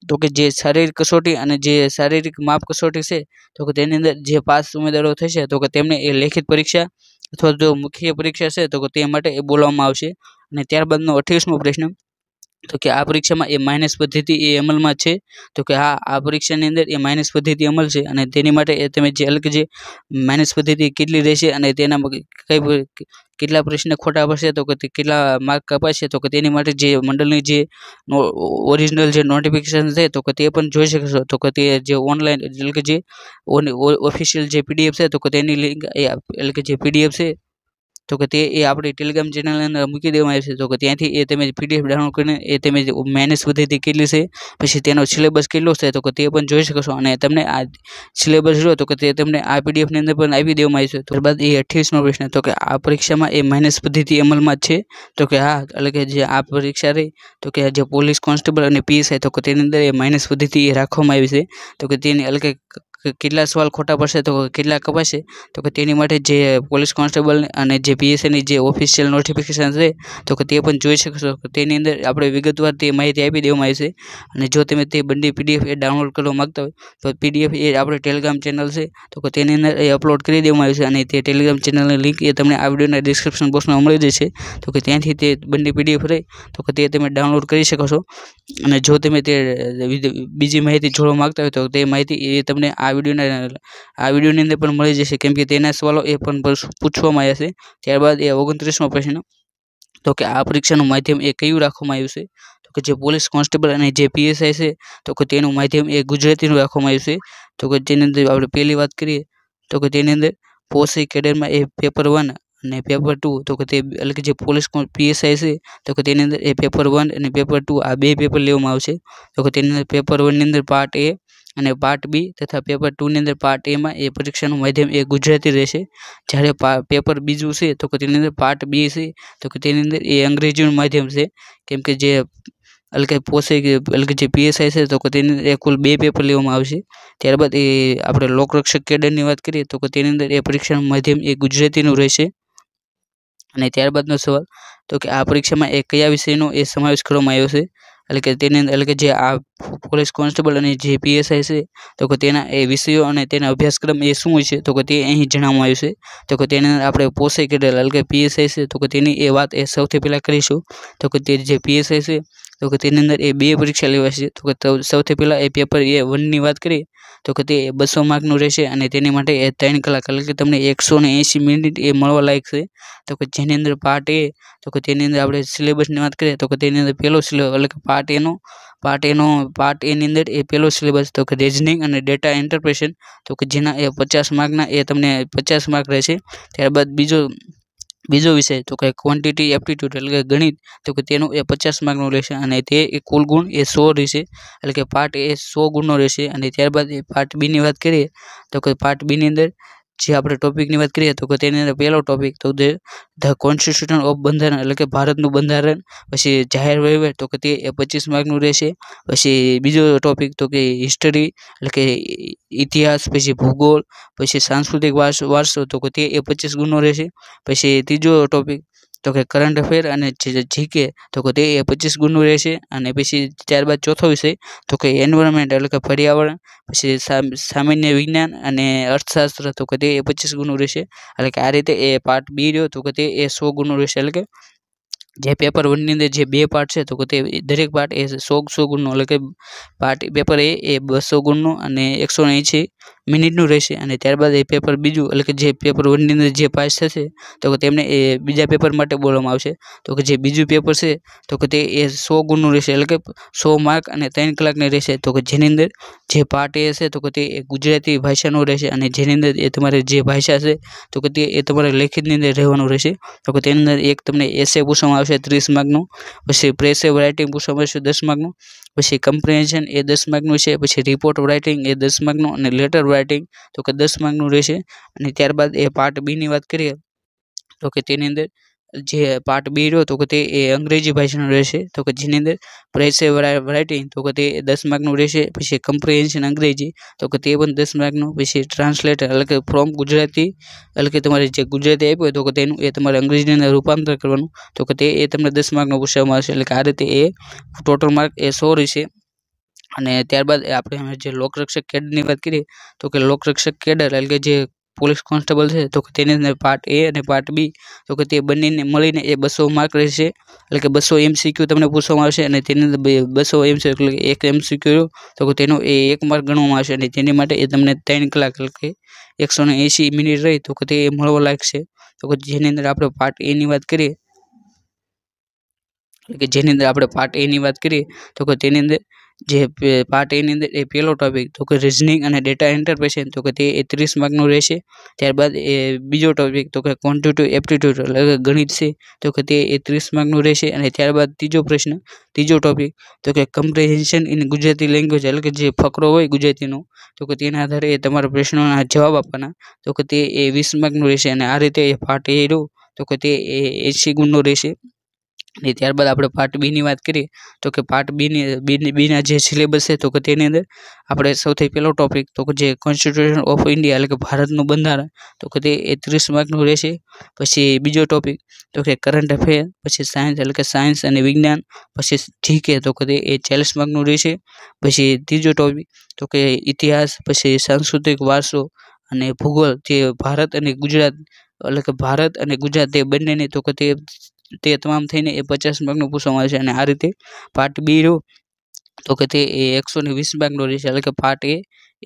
તો કે જે શારીરિક કસોટી અને જે શારીરિક માપ કસોટી છે તો કે તેની અંદર જે પાસ ઉમેદવારો થશે તો કે તેમને એ લેખિત પરીક્ષા અથવા જો મુખ્ય પરીક્ષા છે તો કે તે માટે એ બોલાવવામાં આવશે અને ત્યારબાદનો અઠ્યાવીસમો પ્રશ્ન તો કે આ પરીક્ષામાં એ માઇનસ પદ્ધતિ એ અમલમાં છે તો કે હા આ પરીક્ષાની અંદર એ માઇનસ પદ્ધતિ અમલ છે અને તેની માટે એ તમે જે અલગ જે માઇનસ પદ્ધતિ કેટલી રહેશે અને તેના કઈ કેટલા પ્રશ્ન ખોટા પડશે તો કે કેટલા માર્ક કપાશે તો કે તેની માટે જે મંડળની જે ઓરિજિનલ જે નોટિફિકેશન છે તો કે તે પણ જોઈ શકશો તો કે તે જે ઓનલાઈન એટલે કે જે ઓફિશિયલ જે પીડીએફ છે તો કે તેની લિંક એટલે કે જે પીડીએફ છે તો કે તે એ આપણી ટેલિગ્રામ ચેનલની અંદર મૂકી દેવામાં છે તો કે ત્યાંથી એ તમે પીડીએફ ડાઉનલોડ કરીને એ તમે માઇનસ વધેથી કેટલી છે પછી તેનો સિલેબસ કેટલો છે તો કે તે પણ જોઈ શકશો અને તમને આ સિલેબસ જો તો કે તે તમને આ પીડીએફની અંદર પણ આપી દેવામાં છે ત્યારબાદ એ અઠ્યાવીસમો પ્રશ્ન તો કે આ પરીક્ષામાં એ માઇનસ પદ્ધતિ અમલમાં જ છે તો કે હા એટલે કે જે આ પરીક્ષા રહી તો કે જે પોલીસ કોન્સ્ટેબલ અને પીએસઆઈ તો કે તેની અંદર એ માઇનસ પદ્ધતિ એ રાખવામાં આવી છે તો કે તેની અલગ કેટલા સવાલ ખોટા પડશે તો કેટલા કપાશે તો કે તેની માટે જે પોલીસ કોન્સ્ટેબલ અને જે પીએસએની જે ઓફિશિયલ નોટિફિકેશન છે તો કે તે પણ જોઈ શકશો તેની અંદર આપણે વિગતવાર તે માહિતી આપી દેવામાં આવશે અને જો તમે તે બંને પીડીએફ એ ડાઉનલોડ કરવા માગતા હોય તો પીડીએફ એ આપણે ટેલિગ્રામ ચેનલ છે તો કે તેની અંદર એ અપલોડ કરી દેવામાં આવી છે અને તે ટેલિગ્રામ ચેનલની લિંક એ તમને આ વિડીયોના ડિસ્ક્રિપ્શન બોક્સમાં મળી જશે તો કે ત્યાંથી તે બંને પીડીએફ રહે તો કે તે તમે ડાઉનલોડ કરી શકો છો અને જો તમે તે બીજી માહિતી જોડવા માગતા હોય તો તે માહિતી એ તમને આ વિડીયોના આ વિડીયોની અંદર પણ મળી જશે કેમ કે તેના સવાલો એ પણ પૂછવામાં આવ્યા છે ત્યારબાદ એ ઓગણત્રીસમો પ્રશ્ન તો કે આ પરીક્ષાનું માધ્યમ એ કયું રાખવામાં આવ્યું છે તો કે જે પોલીસ કોન્સ્ટેબલ અને જે પીએસઆઈ છે તો કે તેનું માધ્યમ એ ગુજરાતીનું રાખવામાં આવ્યું છે તો કે તેની અંદર આપણે પહેલી વાત કરીએ તો કે તેની અંદર પોસી કેડરમાં એ પેપર વન અને પેપર ટુ તો કે તે એટલે કે જે પોલીસ પીએસઆઈ છે તો કે તેની અંદર એ પેપર વન અને પેપર ટુ આ બે પેપર લેવામાં આવશે તો કે તેની અંદર પેપર વનની અંદર પાર્ટ એ અને પાર્ટ બી તથા પેપર ટુની અંદર પાર્ટ એમાં એ પરીક્ષાનું માધ્યમ એ ગુજરાતી રહેશે જ્યારે પેપર બીજું છે તો કે તેની અંદર પાર્ટ બી છે તો કે તેની અંદર એ અંગ્રેજીનું માધ્યમ છે કેમ કે જે અલગ કે પોસે કે એટલે જે પીએસઆઈ છે તો કે તેની અંદર કુલ બે પેપર લેવામાં આવશે ત્યારબાદ એ આપણે લોકરક્ષક કેડરની વાત કરીએ તો કે તેની અંદર એ પરીક્ષાનું માધ્યમ એ ગુજરાતીનું રહેશે અને ત્યારબાદનો સવાલ તો કે આ પરીક્ષામાં એ કયા વિષયનો એ સમાવેશ કરવામાં આવ્યો છે એટલે કે તેની એટલે કે જે આ પોલીસ કોન્સ્ટેબલ અને જે પીએસઆઈ છે તો કે તેના એ વિષયો અને તેના અભ્યાસક્રમ એ શું હોય છે તો કે તે અહીં જણાવવામાં આવ્યું છે તો કે તેને આપણે પોસે કેટલેલા એટલે કે પીએસઆઈ છે તો કે તેની એ વાત એ સૌથી પહેલાં કરીશું તો કે તે જે પીએસઆઈ છે તો કે તેની અંદર એ બે પરીક્ષા છે તો કે સૌથી પહેલાં એ પેપર એ વનની વાત કરીએ તો કે તે બસો માર્કનું રહેશે અને તેની માટે એ ત્રણ કલાક એટલે કે તમને એકસો ને એંસી મિનિટ એ મળવા લાયક છે તો કે જેની અંદર પાર્ટ એ તો કે તેની અંદર આપણે સિલેબસની વાત કરીએ તો કે તેની અંદર પહેલો સિલેબસ એટલે કે પાર્ટ એનો પાર્ટ એનો પાર્ટ એની અંદર એ પહેલો સિલેબસ તો કે રીઝનિંગ અને ડેટા ઇન્ટરપ્રેશન તો કે જેના એ પચાસ માર્કના એ તમને પચાસ માર્ક રહેશે ત્યારબાદ બીજો બીજો વિષય તો કે ક્વોન્ટિટી એપ્ટિટ્યૂડ એટલે કે ગણિત તો કે તેનું એ પચાસ માર્કનું રહેશે અને તે કુલ ગુણ એ સો રહેશે એટલે કે પાર્ટ એ સો ગુણનો રહેશે અને ત્યારબાદ એ પાર્ટ બીની વાત કરીએ તો કે પાર્ટ બીની અંદર જે આપણે ટોપિકની વાત કરીએ તો કે તેની અંદર પહેલો ટોપિક તો જે ધ કોન્સ્ટિટ્યુશન ઓફ બંધારણ એટલે કે ભારતનું બંધારણ પછી જાહેર વહીવટ તો કે તે એ પચીસ માર્કનું રહેશે પછી બીજો ટોપિક તો કે હિસ્ટરી એટલે કે ઇતિહાસ પછી ભૂગોળ પછી સાંસ્કૃતિક વારસો તો કે તે એ પચીસ ગુણનો રહેશે પછી ત્રીજો ટોપિક તો કે કરંટ અફેર અને જે જીકે તો કે તે એ પચીસ ગુણનું રહેશે અને પછી ત્યારબાદ ચોથો વિષય તો કે એન્વાયરમેન્ટ એટલે કે પર્યાવરણ પછી સામાન્ય વિજ્ઞાન અને અર્થશાસ્ત્ર તો કે તે એ પચીસ ગુણનું રહેશે એટલે કે આ રીતે એ પાર્ટ બી રહ્યો તો કે તે એ સો ગુણનું રહેશે એટલે કે જે પેપર વનની અંદર જે બે પાર્ટ છે તો કે તે દરેક પાર્ટ એ સો સો ગુણનો એટલે કે પાર્ટ પેપર એ એ બસો ગુણનું અને એકસો એંશી મિનિટનું રહેશે અને ત્યારબાદ એ પેપર બીજું એટલે કે જે પેપર વનની અંદર જે પાસ થશે તો કે તેમને એ બીજા પેપર માટે બોલવામાં આવશે તો કે જે બીજું પેપર છે તો કે તે એ સો ગુણનું રહેશે એટલે કે સો માર્ક અને ત્રણ કલાકની રહેશે તો કે જેની અંદર જે પાર્ટ એ હશે તો કે તે ગુજરાતી ભાષાનું રહેશે અને જેની અંદર એ તમારે જે ભાષા છે તો કે તે એ તમારે લેખિતની અંદર રહેવાનું રહેશે તો કે તેની અંદર એક તમને એસે પૂછવામાં આવશે ત્રીસ માર્કનું પછી પ્રેસે રાઇટિંગ પૂછવામાં આવશે દસ માર્કનું પછી કમ્પ્રિહેન્શન એ દસ માર્કનું છે પછી રિપોર્ટ રાઇટિંગ એ દસ માર્કનું અને લેટર રાઇટિંગ તો કે દસ માર્કનું રહેશે અને ત્યારબાદ એ પાર્ટ બીની વાત કરીએ તો કે તેની અંદર જે પાર્ટ બી રહ્યો તો કે તે એ અંગ્રેજી ભાષાનો રહેશે તો કે જેની અંદર પ્રેસે વરાયટી તો કે તે દસ માર્કનું રહેશે પછી કમ્પ્રિહેન્શન અંગ્રેજી તો કે તે પણ દસ માર્કનું પછી ટ્રાન્સલેટર એટલે કે ફ્રોમ ગુજરાતી એટલે કે તમારે જે ગુજરાતી આપ્યું હોય તો કે તેનું એ તમારે અંગ્રેજીની અંદર રૂપાંતર કરવાનું તો કે તે એ તમને દસ માર્કનું પૂછવામાં આવશે એટલે કે આ રીતે એ ટોટલ માર્ક એ સો રહેશે અને ત્યારબાદ આપણે જે લોકરક્ષક કેડની વાત કરીએ તો કે લોકરક્ષક કેડર એટલે કે જે પોલીસ કોન્સ્ટેબલ છે તો કે અંદર પાર્ટ એ અને પાર્ટ બી તો કે તે બંનેને મળીને એ બસો માર્ક રહેશે એટલે કે બસો એમસીક્યુ તમને પૂછવામાં આવશે અને તેની અંદર બસો એમસી એટલે કે એક એમસીક્યુ તો કે તેનો એ એક માર્ક ગણવામાં આવશે અને તેની માટે એ તમને ત્રણ કલાક એટલે કે એકસો ને એંસી મિનિટ રહી તો કે તે મળવા લાગશે તો કે જેની અંદર આપણે પાર્ટ એની વાત કરીએ એટલે કે જેની અંદર આપણે પાર્ટ એની વાત કરીએ તો કે તેની અંદર જે પાર્ટ એની અંદર એ પહેલો ટોપિક તો કે રિઝનિંગ અને ડેટા એન્ટરપ્રેશન તો કે તે એ ત્રીસ માર્કનું રહેશે ત્યારબાદ એ બીજો ટોપિક તો કે ક્વોન્ટિટિવ એપ્ટિટ્યૂડ એટલે કે ગણિત છે તો કે તે એ ત્રીસ માર્કનું રહેશે અને ત્યારબાદ ત્રીજો પ્રશ્ન ત્રીજો ટોપિક તો કે કમ્પ્રિહેન્શન ઇન ગુજરાતી લેંગ્વેજ એટલે કે જે ફકરો હોય ગુજરાતીનો તો કે તેના આધારે એ તમારા પ્રશ્નોના જવાબ આપવાના તો કે તે એ વીસ માર્કનું રહેશે અને આ રીતે એ પાર્ટ એ રહ્યું તો કે તે એ એંસી ગુણનો રહેશે ને ત્યારબાદ આપણે પાર્ટ બીની વાત કરીએ તો કે પાર્ટ બીની બીની બીના જે સિલેબસ છે તો કે તેની અંદર આપણે સૌથી પહેલો ટોપિક તો કે જે કોન્સ્ટિટ્યુશન ઓફ ઇન્ડિયા એટલે કે ભારતનું બંધારણ તો કે તે એ ત્રીસ માર્કનું રહેશે પછી બીજો ટોપિક તો કે કરંટ અફેર પછી સાયન્સ એટલે કે સાયન્સ અને વિજ્ઞાન પછી જીકે તો કે તે એ ચાલીસ માર્કનું રહેશે પછી ત્રીજો ટોપિક તો કે ઇતિહાસ પછી સાંસ્કૃતિક વારસો અને ભૂગોળ જે ભારત અને ગુજરાત એટલે કે ભારત અને ગુજરાત એ બંનેની તો કે તે તે તમામ થઈને એ પચાસ માર્કનું પૂછવામાં આવે અને આ રીતે પાર્ટ બી રહ્યું તો કે તે એ એકસો ને વીસ માર્કનો રહેશે એટલે કે પાર્ટ એ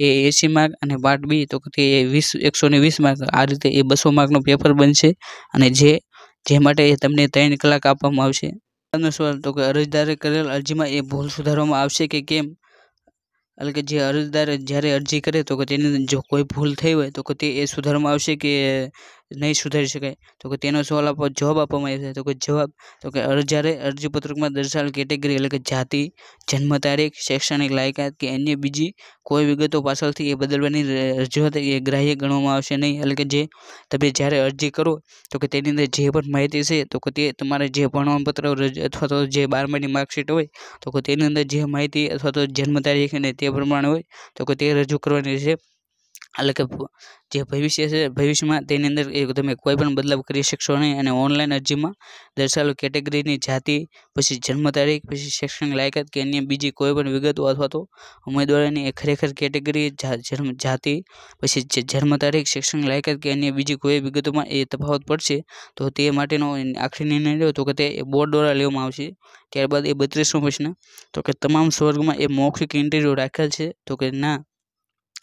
એ એસી માર્ક અને પાર્ટ બી તો કે તે વીસ એકસો ને વીસ માર્ક આ રીતે એ બસો માર્કનો પેપર બનશે અને જે જે માટે એ તમને ત્રણ કલાક આપવામાં આવશે આગળનો સવાલ તો કે અરજદારે કરેલ અરજીમાં એ ભૂલ સુધારવામાં આવશે કે કેમ એટલે કે જે અરજદારે જ્યારે અરજી કરે તો કે તેની જો કોઈ ભૂલ થઈ હોય તો કે તે એ સુધારવામાં આવશે કે નહીં સુધારી શકાય તો કે તેનો સવાલ આપવા જવાબ આપવામાં આવ્યો છે તો કે જવાબ તો કે જ્યારે અરજીપત્રકમાં દર્શાવેલ કેટેગરી એટલે કે જાતિ જન્મ તારીખ શૈક્ષણિક લાયકાત કે અન્ય બીજી કોઈ વિગતો પાછળથી એ બદલવાની રજૂઆત એ ગ્રાહ્ય ગણવામાં આવશે નહીં એટલે કે જે તમે જ્યારે અરજી કરો તો કે તેની અંદર જે પણ માહિતી છે તો કે તે તમારે જે પ્રમાણપત્ર અથવા તો જે બારમાની માર્કશીટ હોય તો કે તેની અંદર જે માહિતી અથવા તો જન્મ તારીખ અને તે પ્રમાણે હોય તો કે તે રજૂ કરવાની છે એટલે કે જે ભવિષ્ય છે ભવિષ્યમાં તેની અંદર એ તમે કોઈ પણ બદલાવ કરી શકશો નહીં અને ઓનલાઈન અરજીમાં દર્શાવેલ કેટેગરીની જાતિ પછી જન્મ તારીખ પછી શૈક્ષણિક લાયકાત કે અન્ય બીજી કોઈ પણ વિગતો અથવા તો ઉમેદવારની એ ખરેખર કેટેગરી જન્મ જાતિ પછી જન્મ તારીખ શૈક્ષણિક લાયકાત કે અન્ય બીજી કોઈ વિગતોમાં એ તફાવત પડશે તો તે માટેનો આખરી નિર્ણય લો તો કે તે બોર્ડ દ્વારા લેવામાં આવશે ત્યારબાદ એ બત્રીસમો પ્રશ્ન તો કે તમામ સ્વર્ગમાં એ મૌખિક ઇન્ટરવ્યૂ રાખેલ છે તો કે ના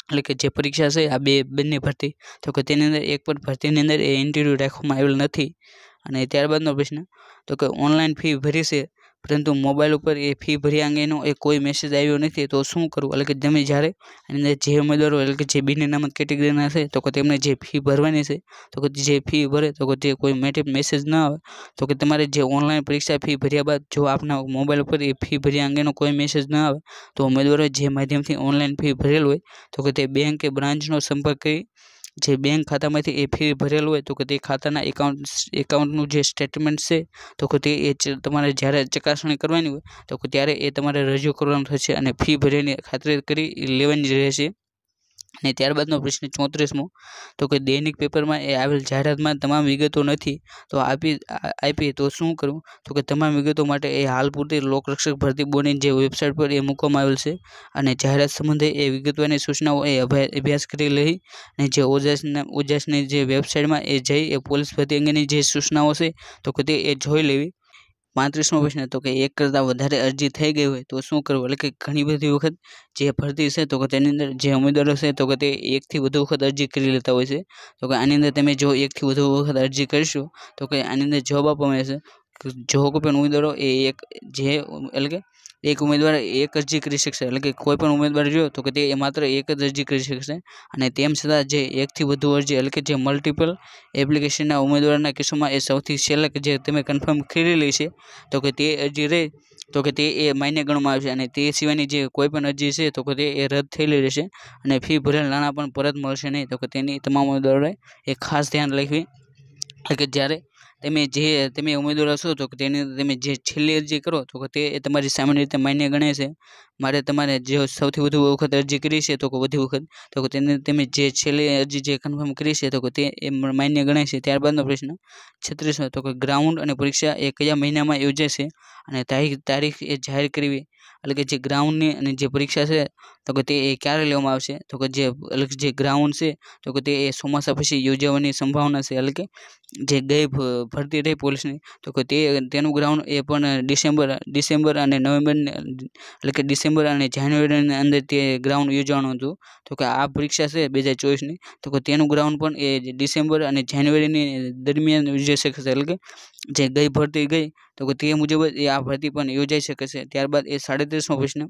એટલે કે જે પરીક્ષા છે આ બે બંને ભરતી તો કે તેની અંદર એક પણ ભરતીની અંદર એ ઇન્ટરવ્યૂ રાખવામાં આવેલ નથી અને ત્યારબાદનો પ્રશ્ન તો કે ઓનલાઈન ફી ભરી છે પરંતુ મોબાઈલ ઉપર એ ફી ભર્યા અંગેનો એ કોઈ મેસેજ આવ્યો નથી તો શું કરવું એટલે કે તમે જ્યારે અંદર જે ઉમેદવારો એટલે કે જે બિન બિનનામત કેટેગરીના છે તો કે તેમને જે ફી ભરવાની છે તો કે જે ફી ભરે તો કે જે કોઈ મેટિક મેસેજ ન આવે તો કે તમારે જે ઓનલાઈન પરીક્ષા ફી ભર્યા બાદ જો આપના મોબાઈલ ઉપર એ ફી ભર્યા અંગેનો કોઈ મેસેજ ન આવે તો ઉમેદવારો જે માધ્યમથી ઓનલાઈન ફી ભરેલ હોય તો કે તે બેંક કે બ્રાન્ચનો સંપર્ક કરી જે બેંક ખાતામાંથી એ ફી ભરેલ હોય તો કે તે ખાતાના એકાઉન્ટ એકાઉન્ટનું જે સ્ટેટમેન્ટ છે તો કે તે એ તમારે જ્યારે ચકાસણી કરવાની હોય તો કે ત્યારે એ તમારે રજૂ કરવાનું થશે અને ફી ભરેલી ખાતરી કરી લેવાની રહેશે અને ત્યારબાદનો પ્રશ્ન ચોત્રીસમો તો કે દૈનિક પેપરમાં એ આવેલ જાહેરાતમાં તમામ વિગતો નથી તો આપી આપી તો શું કરવું તો કે તમામ વિગતો માટે એ હાલ પૂરતી લોકરક્ષક ભરતી બોની જે વેબસાઇટ પર એ મૂકવામાં આવેલ છે અને જાહેરાત સંબંધે એ વિગતોની સૂચનાઓ એ અભ્યાસ કરી લઈ અને જે ઓજાસના ઓજાસની જે વેબસાઇટમાં એ જઈ એ પોલીસ ભરતી અંગેની જે સૂચનાઓ છે તો કે તે એ જોઈ લેવી પાંત્રીસમો પ્રશ્ન તો કે એક કરતાં વધારે અરજી થઈ ગઈ હોય તો શું કરવું એટલે કે ઘણી બધી વખત જે ભરતી છે તો કે તેની અંદર જે ઉમેદવારો છે તો કે તે એકથી વધુ વખત અરજી કરી લેતા હોય છે તો કે આની અંદર તમે જો એકથી વધુ વખત અરજી કરશો તો કે આની અંદર જવાબ આપવામાં આવશે જો કોઈ પણ ઉમેદવારો એ એક જે એટલે કે એક ઉમેદવાર એક અરજી કરી શકશે એટલે કે કોઈ પણ ઉમેદવાર જો તો કે તે માત્ર એક જ અરજી કરી શકશે અને તેમ છતાં જે એકથી વધુ અરજી એટલે કે જે મલ્ટિપલ એપ્લિકેશનના ઉમેદવારના કિસ્સામાં એ સૌથી છેલ્લે જે તમે કન્ફર્મ કરેલી છે તો કે તે અરજી રહે તો કે તે એ માન્ય ગણવામાં આવશે અને તે સિવાયની જે કોઈ પણ અરજી છે તો કે તે એ રદ થયેલી રહેશે અને ફી ભરેલ નાણાં પણ પરત મળશે નહીં તો કે તેની તમામ ઉમેદવારોએ એ ખાસ ધ્યાન રાખવી એટલે કે જ્યારે તમે જે તમે ઉમેદવાર હશો તો તેની તમે જે છેલ્લી અરજી કરો તો તે તમારી સામાન્ય રીતે માન્ય ગણાય છે મારે તમારે જે સૌથી વધુ વખત અરજી કરી છે તો કે બધી વખત તો કે તેને તમે જે છેલ્લી અરજી જે કન્ફર્મ કરી છે તો કે તે એ માન્ય ગણાય છે ત્યારબાદનો પ્રશ્ન છત્રીસમો તો કે ગ્રાઉન્ડ અને પરીક્ષા એ કયા મહિનામાં યોજાશે અને તારીખ તારીખ એ જાહેર કરવી એટલે કે જે ગ્રાઉન્ડની અને જે પરીક્ષા છે તો કે તે એ ક્યારે લેવામાં આવશે તો કે જે અલગ જે ગ્રાઉન્ડ છે તો કે તે એ ચોમાસા પછી યોજાવાની સંભાવના છે એટલે કે જે ગઈ ભરતી રહી પોલીસની તો કે તે તેનું ગ્રાઉન્ડ એ પણ ડિસેમ્બર ડિસેમ્બર અને નવેમ્બર એટલે કે ડિસેમ્બર ડિસેમ્બર અને જાન્યુઆરીની અંદર તે ગ્રાઉન્ડ યોજવાનું હતું તો કે આ પરીક્ષા છે બે હજાર ચોવીસની તો કે તેનું ગ્રાઉન્ડ પણ એ ડિસેમ્બર અને જાન્યુઆરીની દરમિયાન યોજાઈ શકે છે એટલે કે જે ગઈ ભરતી ગઈ તો કે તે મુજબ જ એ આ ભરતી પણ યોજાઈ શકે છે ત્યારબાદ એ સાડત્રીસમો પ્રશ્ન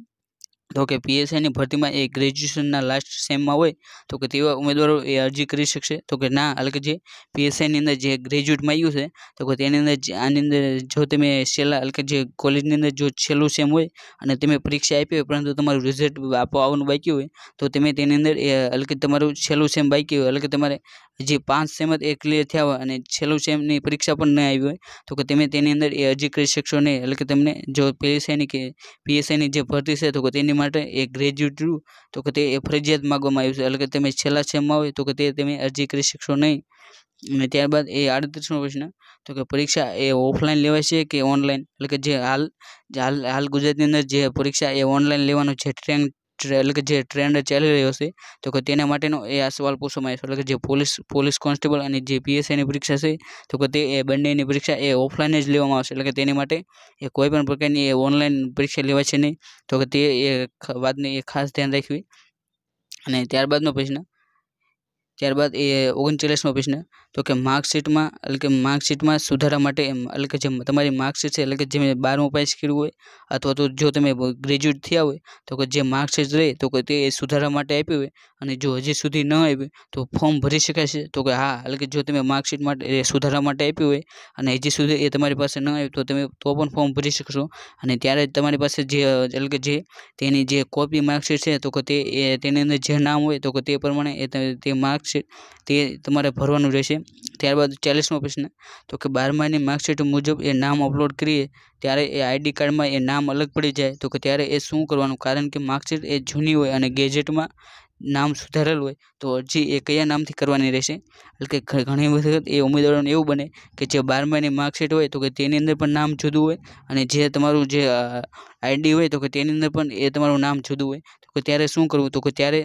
તો કે પીએસઆઈની ભરતીમાં એ ગ્રેજ્યુએશનના લાસ્ટ સેમમાં હોય તો કે તેવા ઉમેદવારો એ અરજી કરી શકશે તો કે ના એટલે કે જે પીએસઆઈની અંદર જે ગ્રેજ્યુએટમાં આવ્યું છે તો કે તેની અંદર આની અંદર જો તમે છેલ્લા એટલે કે જે કોલેજની અંદર જો છેલ્લું સેમ હોય અને તમે પરીક્ષા આપી હોય પરંતુ તમારું રિઝલ્ટ આપવા આવવાનું બાકી હોય તો તમે તેની અંદર એ એટલે કે તમારું છેલ્લું સેમ બાકી હોય એટલે કે તમારે હજી પાંચ સેમ જ એ ક્લિયર થયા હોય અને છેલ્લું સેમની પરીક્ષા પણ ન આવી હોય તો કે તમે તેની અંદર એ અરજી કરી શકશો નહીં એટલે કે તમને જો પીએસઆઈની કે પીએસઆઈની જે ભરતી છે તો કે તેની માટે એ ગ્રેજ્યુએટ તો કે તે એ ફરજિયાત માગવામાં આવ્યું છે એટલે કે તમે છેલ્લા સેમમાં હોય તો કે તે તમે અરજી કરી શકશો નહીં અને ત્યારબાદ એ આડત્રીસમો પ્રશ્ન તો કે પરીક્ષા એ ઓફલાઈન લેવાય છે કે ઓનલાઈન એટલે કે જે હાલ હાલ હાલ ગુજરાતની અંદર જે પરીક્ષા એ ઓનલાઈન લેવાનો છે ટ્રેન એટલે કે જે ટ્રેન્ડ ચાલી રહ્યો છે તો કે તેના માટેનો એ આ સવાલ પૂછવામાં આવ્યો છે એટલે કે જે પોલીસ પોલીસ કોન્સ્ટેબલ અને જે પીએસઆઈની પરીક્ષા છે તો કે તે એ બંનેની પરીક્ષા એ ઓફલાઈન જ લેવામાં આવશે એટલે કે તેની માટે એ કોઈ પણ પ્રકારની એ ઓનલાઈન પરીક્ષા લેવાય છે નહીં તો કે તે એ વાતને એ ખાસ ધ્યાન રાખવી અને ત્યારબાદનો પ્રશ્ન ત્યારબાદ એ ઓગણચાલીસમો પ્રશ્ન તો કે માર્કશીટમાં એટલે કે માર્કશીટમાં સુધારા માટે એમ એટલે કે જે તમારી માર્કશીટ છે એટલે કે જે બારમું પાસ કર્યું હોય અથવા તો જો તમે ગ્રેજ્યુએટ થયા હોય તો કે જે માર્કશીટ રહે તો કે તે સુધારા માટે આપી હોય અને જો હજી સુધી ન આવી તો ફોર્મ ભરી શકાય છે તો કે હા એટલે કે જો તમે માર્કશીટ માટે સુધારા માટે આપી હોય અને હજી સુધી એ તમારી પાસે ન આવ્યું તો તમે તો પણ ફોર્મ ભરી શકશો અને ત્યારે જ તમારી પાસે જે એટલે કે જે તેની જે કોપી માર્કશીટ છે તો કે તે તેની અંદર જે નામ હોય તો કે તે પ્રમાણે એ તે માર્કશીટ તે તમારે ભરવાનું રહેશે ત્યારબાદ ચાલીસમો પ્રશ્ન તો કે બારમાની માર્કશીટ મુજબ એ નામ અપલોડ કરીએ ત્યારે એ આઈડી કાર્ડમાં એ નામ અલગ પડી જાય તો કે ત્યારે એ શું કરવાનું કારણ કે માર્કશીટ એ જૂની હોય અને ગેજેટમાં નામ સુધારેલ હોય તો અરજી એ કયા નામથી કરવાની રહેશે એટલે કે ઘણી વખત એ ઉમેદવારોને એવું બને કે જે બારમાની માર્કશીટ હોય તો કે તેની અંદર પણ નામ જુદું હોય અને જે તમારું જે આઈડી હોય તો કે તેની અંદર પણ એ તમારું નામ જુદું હોય તો કે ત્યારે શું કરવું તો કે ત્યારે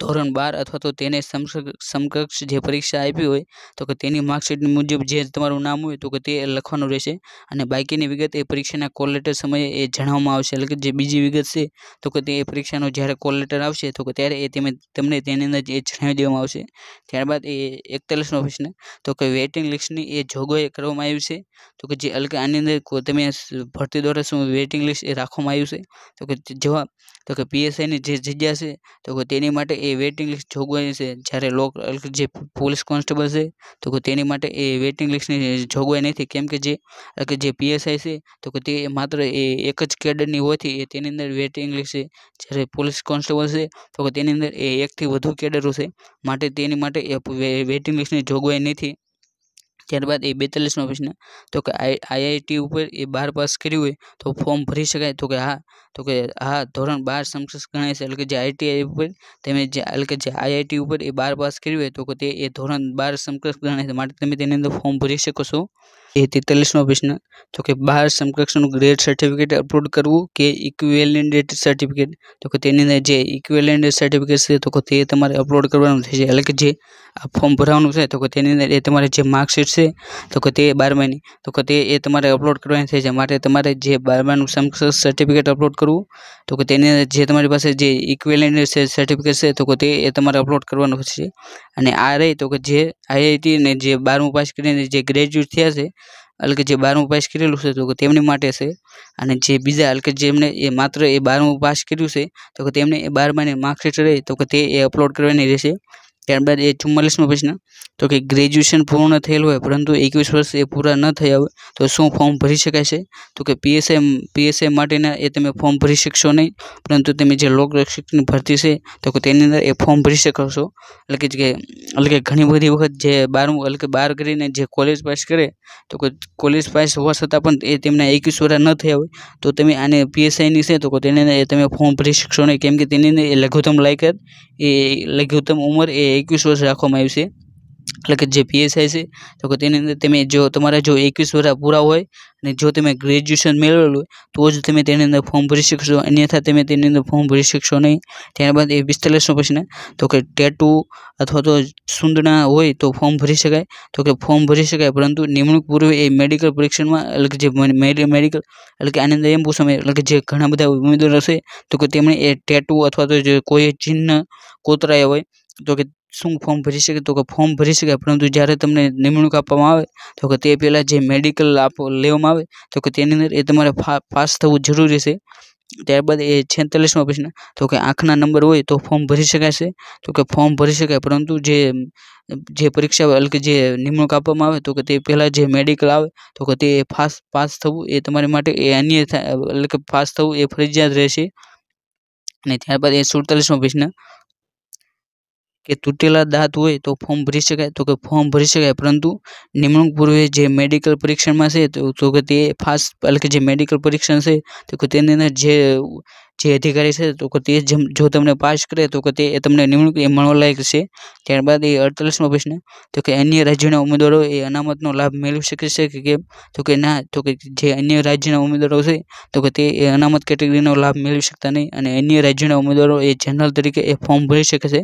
ધોરણ બાર અથવા તો તેને સમકક્ષ જે પરીક્ષા આપી હોય તો કે તેની માર્કશીટ મુજબ જે તમારું નામ હોય તો કે તે લખવાનું રહેશે અને બાકીની વિગત એ પરીક્ષાના કોલ લેટર સમયે એ જણાવવામાં આવશે એટલે કે જે બીજી વિગત છે તો કે તે એ પરીક્ષાનો જ્યારે કોલ લેટર આવશે તો કે ત્યારે એ તમે તમને તેની અંદર એ જણાવી દેવામાં આવશે ત્યારબાદ એ એકતાલીસનો પ્રશ્ન તો કે વેઇટિંગ લિસ્ટની એ જોગવાઈ કરવામાં આવી છે તો કે જે અલગ આની અંદર તમે ભરતી દ્વારા શું વેઇટિંગ લિસ્ટ એ રાખવામાં આવ્યું છે તો કે જવાબ તો કે પીએસઆઈની જે જગ્યા છે તો કે તેની માટે માટે એ વેટિંગ લિસ્ટ જોગવાઈ છે જ્યારે લોક જે પોલીસ કોન્સ્ટેબલ છે તો તેની માટે એ વેટિંગ લિસ્ટની જોગવાઈ નથી કેમ કે જે કે જે પીએસઆઈ છે તો કે તે માત્ર એ એક જ કેડરની હોવાથી તેની અંદર વેટિંગ લિસ્ટ છે જ્યારે પોલીસ કોન્સ્ટેબલ છે તો કે તેની અંદર એ એકથી વધુ કેડરો છે માટે તેની માટે એ વેટિંગ લિસ્ટની જોગવાઈ નથી ત્યારબાદ એ બેતાલીસમાં પ્રશ્ન તો કે આઈઆઈટી ઉપર એ બાર પાસ કર્યું હોય તો ફોર્મ ભરી શકાય તો કે હા તો કે હા ધોરણ બાર સમક્ષ ગણાય છે એટલે કે જે આઈટીઆઈ ઉપર તમે જે એટલે કે જે આઈઆઈટી ઉપર એ બાર પાસ કર્યું હોય તો કે તે એ ધોરણ બાર સમક્ષ ગણાય છે માટે તમે તેની અંદર ફોર્મ ભરી શકો છો એ તેતાલીસમો પ્રશ્ન તો કે બાર સમકક્ષનું ગ્રેડ સર્ટિફિકેટ અપલોડ કરવું કે ઇક્વેલેન્ડેડ સર્ટિફિકેટ તો કે તેની અંદર જે ઇક્વેલેન્ડેડ સર્ટિફિકેટ છે તો કે તે તમારે અપલોડ કરવાનું થશે એટલે કે જે આ ફોર્મ ભરવાનું છે તો કે તેની અંદર એ તમારે જે માર્કશીટ છે તો કે તે બારમાની તો કે તે એ તમારે અપલોડ કરવાની થઈ છે માટે તમારે જે બારમાનું સમકક્ષ સર્ટિફિકેટ અપલોડ કરવું તો કે તેની અંદર જે તમારી પાસે જે ઇક્વેલેન્ડેડ સર્ટિફિકેટ છે તો કે તે એ તમારે અપલોડ કરવાનું છે અને આ રહી તો કે જે આઈઆઈટી ને જે બારમું પાસ કરીને જે ગ્રેજ્યુએટ થયા છે એટલે કે જે બારમું પાસ કરેલું છે તો કે તેમની માટે છે અને જે બીજા એટલે કે જેમને એ માત્ર એ બારમું પાસ કર્યું છે તો કે તેમને એ બારમાને માર્કશીટ રહે તો કે તે એ અપલોડ કરવાની રહેશે ત્યારબાદ એ ચુમ્માલીસમો પ્રશ્ન તો કે ગ્રેજ્યુએશન પૂર્ણ થયેલ હોય પરંતુ એકવીસ વર્ષ એ પૂરા ન થયા હોય તો શું ફોર્મ ભરી શકાય છે તો કે પીએસઆઈ પીએસઆઈ માટેના એ તમે ફોર્મ ભરી શકશો નહીં પરંતુ તમે જે લોકરક્ષકની ભરતી છે તો કે તેની અંદર એ ફોર્મ ભરી શકશો એટલે કે જે એટલે કે ઘણી બધી વખત જે બારમું એટલે કે બાર કરીને જે કોલેજ પાસ કરે તો કે કોલેજ પાસ હોવા છતાં પણ એ તેમના એકવીસ વર્ષ ન થયા હોય તો તમે આને પીએસઆઈની છે તો કે તેને એ તમે ફોર્મ ભરી શકશો નહીં કેમ કે તેની લઘુત્તમ લાયકાત એ લઘુત્તમ ઉંમર એ એકવીસ વર્ષ રાખવામાં આવી છે એટલે કે જે પીએસઆઈ છે તો કે તેની અંદર તમે જો તમારા જો એકવીસ વર્ષ પૂરા હોય અને જો તમે ગ્રેજ્યુએશન મેળવેલું હોય તો જ તમે તેની અંદર ફોર્મ ભરી શકશો અન્યથા તમે તેની અંદર ફોર્મ ભરી શકશો નહીં ત્યારબાદ એ પછી પ્રશ્ન તો કે ટેટુ અથવા તો સુંદના હોય તો ફોર્મ ભરી શકાય તો કે ફોર્મ ભરી શકાય પરંતુ નિમણૂક પૂર્વે એ મેડિકલ પરીક્ષણમાં એટલે કે જે મેડિકલ એટલે કે આની અંદર એમ પૂછવામાં એટલે કે જે ઘણા બધા ઉમેદવારો છે તો કે તેમણે એ ટેટુ અથવા તો જે કોઈ ચિહ્ન કોતરાયા હોય તો કે શું ફોર્મ ભરી શકે તો કે ફોર્મ ભરી શકે પરંતુ જ્યારે તમને નિમણૂક આપવામાં આવે તો કે તે પહેલાં જે મેડિકલ આપ લેવામાં આવે તો કે તેની અંદર એ તમારે પાસ થવું જરૂરી છે ત્યારબાદ એ છેતાલીસમાં પ્રશ્ન તો કે આંખના નંબર હોય તો ફોર્મ ભરી શકાય છે તો કે ફોર્મ ભરી શકાય પરંતુ જે જે પરીક્ષા હોય કે જે નિમણૂક આપવામાં આવે તો કે તે પહેલાં જે મેડિકલ આવે તો કે તે પાસ પાસ થવું એ તમારી માટે એ અન્ય એટલે કે પાસ થવું એ ફરજિયાત રહેશે અને ત્યારબાદ એ સુડતાલીસમો પ્રશ્ન કે તૂટેલા દાંત હોય તો ફોર્મ ભરી શકાય તો કે ફોર્મ ભરી શકાય પરંતુ નિમણૂક પૂર્વે જે મેડિકલ પરીક્ષણમાં છે તો કે તે ફાસ્ટ એટલે કે જે મેડિકલ પરીક્ષણ છે તો કે તેની અંદર જે જે અધિકારી છે તો કે તે જો તમને પાસ કરે તો કે તે તમને નિમણૂક એ મળવાલાયક છે ત્યારબાદ એ અડતાલીસમો પ્રશ્ન તો કે અન્ય રાજ્યના ઉમેદવારો એ અનામતનો લાભ મેળવી શકે છે કે કેમ તો કે ના તો કે જે અન્ય રાજ્યના ઉમેદવારો છે તો કે તે એ અનામત કેટેગરીનો લાભ મેળવી શકતા નહીં અને અન્ય રાજ્યના ઉમેદવારો એ જનરલ તરીકે એ ફોર્મ ભરી શકે છે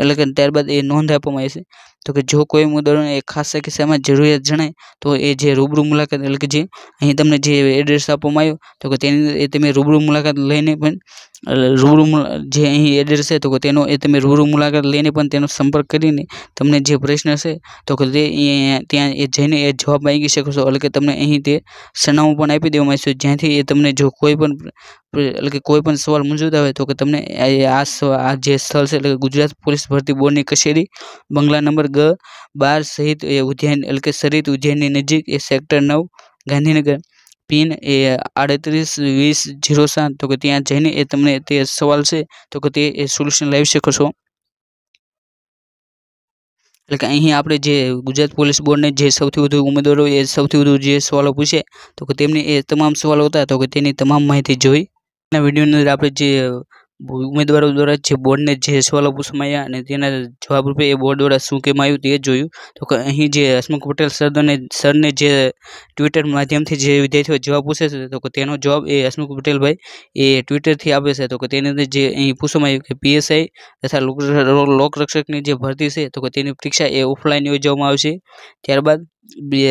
એટલે કે ત્યારબાદ એ નોંધ આપવામાં આવે છે તો કે જો કોઈ મુદ્દાને ખાસ કિસ્સામાં જરૂરિયાત જણાય તો એ જે રૂબરૂ મુલાકાત એટલે કે જે અહીં તમને જે એડ્રેસ આપવામાં આવ્યો તો કે તેની એ તમે રૂબરૂ મુલાકાત લઈને પણ રૂબરૂ જે અહીં એડ્રેસ છે તો કે તેનો એ તમે રૂબરૂ મુલાકાત લઈને પણ તેનો સંપર્ક કરીને તમને જે પ્રશ્ન છે તો કે તે ત્યાં એ જઈને એ જવાબ માગી શકો છો એટલે કે તમને અહીં તે સરનામું પણ આપી દેવામાં આવશે જ્યાંથી એ તમને જો કોઈ પણ એટલે કે કોઈ પણ સવાલ મૂંઝવતા હોય તો કે તમને આ આ જે સ્થળ છે એટલે કે ગુજરાત પોલીસ ભરતી બોર્ડની કચેરી બંગલા નંબર ગ બાર સહિત એ ઉજ્જૈન એટલે કે સરિત ઉજ્જૈનની નજીક એ સેક્ટર નવ ગાંધીનગર પિન એ આડત્રીસ વીસ જીરો સાત તો કે ત્યાં જઈને એ તમને તે સવાલ છે તો કે તે એ સોલ્યુશન લાવી શકો છો એટલે કે અહીં આપણે જે ગુજરાત પોલીસ બોર્ડને જે સૌથી વધુ ઉમેદવારો એ સૌથી વધુ જે સવાલો પૂછે તો કે તેમને એ તમામ સવાલો હતા તો કે તેની તમામ માહિતી જોઈ આજના વિડીયોની અંદર આપણે જે ઉમેદવારો દ્વારા જે બોર્ડને જે સવાલો પૂછવામાં અને તેના જવાબ રૂપે એ બોર્ડ દ્વારા શું કહેવામાં આવ્યું તે જોયું તો અહીં જે હસમુખ પટેલ સર સરને સરને જે ટ્વિટર માધ્યમથી જે વિદ્યાર્થીઓ જવાબ પૂછે છે તો તેનો જવાબ એ હસમુખ પટેલભાઈ એ ટ્વિટરથી આપે છે તો કે તેની અંદર જે અહીં પૂછવામાં આવ્યું કે પીએસઆઈ તથા લોકરક્ષકની જે ભરતી છે તો કે તેની પરીક્ષા એ ઓફલાઈન યોજવામાં આવશે ત્યારબાદ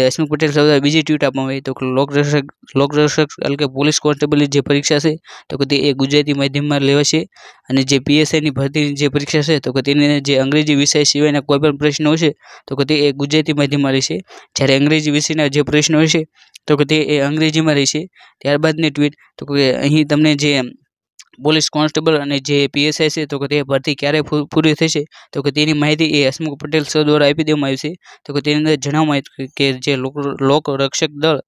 હસમુખ પટેલ સરદાર બીજી ટ્વીટ આપવામાં આવી તો લોકદર્શક લોકદર્શક એટલે કે પોલીસ કોન્સ્ટેબલની જે પરીક્ષા છે તો કે એ ગુજરાતી માધ્યમમાં લેવાશે અને જે પીએસઆઈની ભરતીની જે પરીક્ષા છે તો કે તેને જે અંગ્રેજી વિષય સિવાયના કોઈપણ પ્રશ્નો હશે તો કે એ ગુજરાતી માધ્યમમાં રહેશે જ્યારે અંગ્રેજી વિષયના જે પ્રશ્નો હશે તો કે તે એ અંગ્રેજીમાં રહેશે ત્યારબાદની ટ્વીટ તો કે અહીં તમને જે પોલીસ કોન્સ્ટેબલ અને જે પીએસઆઈ છે તો કે તે ભરતી ક્યારે પૂરી થશે તો કે તેની માહિતી એ હસમુખ પટેલ સર દ્વારા આપી દેવામાં આવી છે તો કે તેની અંદર જણાવવામાં આવ્યું કે જે લોક રક્ષક દળ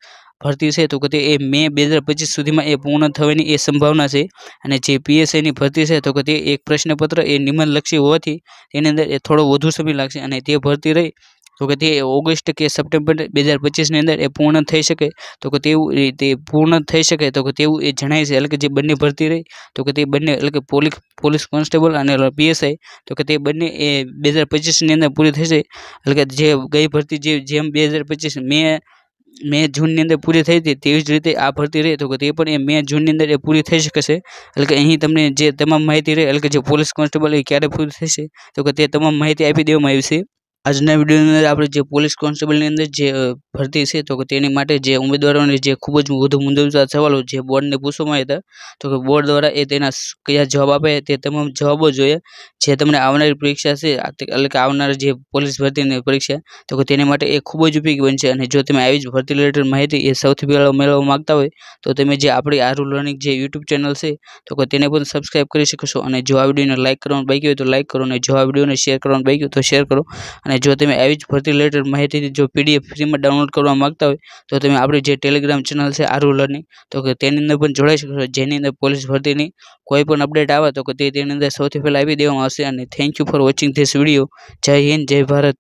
ભરતી છે તો કે તે એ મે બે હજાર પચીસ સુધીમાં એ પૂર્ણ થવાની એ સંભાવના છે અને જે પીએસઆઈની ભરતી છે તો કે તે એક પ્રશ્નપત્ર એ નિમનલક્ષી હોવાથી તેની અંદર એ થોડો વધુ સમય લાગશે અને તે ભરતી રહી તો કે તે ઓગસ્ટ કે સપ્ટેમ્બર બે હજાર પચીસની અંદર એ પૂર્ણ થઈ શકે તો કે તેવું તે પૂર્ણ થઈ શકે તો કે તેવું એ જણાય છે એટલે કે જે બંને ભરતી રહી તો કે તે બંને એટલે કે પોલીસ પોલીસ કોન્સ્ટેબલ અને પીએસઆઈ તો કે તે બંને એ બે હજાર પચીસની અંદર પૂરી થશે એટલે કે જે ગઈ ભરતી જે જેમ બે હજાર પચીસ મે મે જૂનની અંદર પૂરી થઈ હતી તેવી જ રીતે આ ભરતી રહે તો કે તે પણ એ મે જૂનની અંદર એ પૂરી થઈ શકશે એટલે કે અહીં તમને જે તમામ માહિતી રહે એટલે કે જે પોલીસ કોન્સ્ટેબલ એ ક્યારે પૂરી થશે તો કે તે તમામ માહિતી આપી દેવામાં આવી છે આજના વિડીયોની અંદર આપણે જે પોલીસ કોન્સ્ટેબલની અંદર જે ભરતી છે તો કે તેની માટે જે ઉમેદવારોને જે ખૂબ જ વધુ મુદ્દાચાર સવાલો જે બોર્ડને પૂછવામાં આવ્યા હતા તો કે બોર્ડ દ્વારા એ તેના કયા જવાબ આપે તે તમામ જવાબો જોઈએ જે તમને આવનારી પરીક્ષા છે એટલે કે આવનાર જે પોલીસ ભરતીની પરીક્ષા તો કે તેની માટે એ ખૂબ જ ઉપયોગી બનશે અને જો તમે આવી જ ભરતી રિલેટેડ માહિતી એ સૌથી પહેલાં મેળવવા માગતા હોય તો તમે જે આપણી આરુ લર્નિંગ જે યુટ્યુબ ચેનલ છે તો કે તેને પણ સબસ્ક્રાઈબ કરી શકશો અને જો આ વિડીયોને લાઇક કરવાનું બાકી હોય તો લાઇક કરો અને જો આ વિડીયોને શેર કરવાનું બાકી હોય તો શેર કરો અને અને જો તમે આવી જ ભરતી રિલેટેડ માહિતીથી જો પીડીએફ ફ્રીમાં ડાઉનલોડ કરવા માગતા હોય તો તમે આપણી જે ટેલિગ્રામ ચેનલ છે આરુ લર્નિંગ તો કે તેની અંદર પણ જોડાઈ શકો જેની અંદર પોલીસ ભરતીની કોઈ પણ અપડેટ આવે તો કે તે તેની અંદર સૌથી પહેલાં આપી દેવામાં આવશે અને thank you for watching this video Jai Hind જય ભારત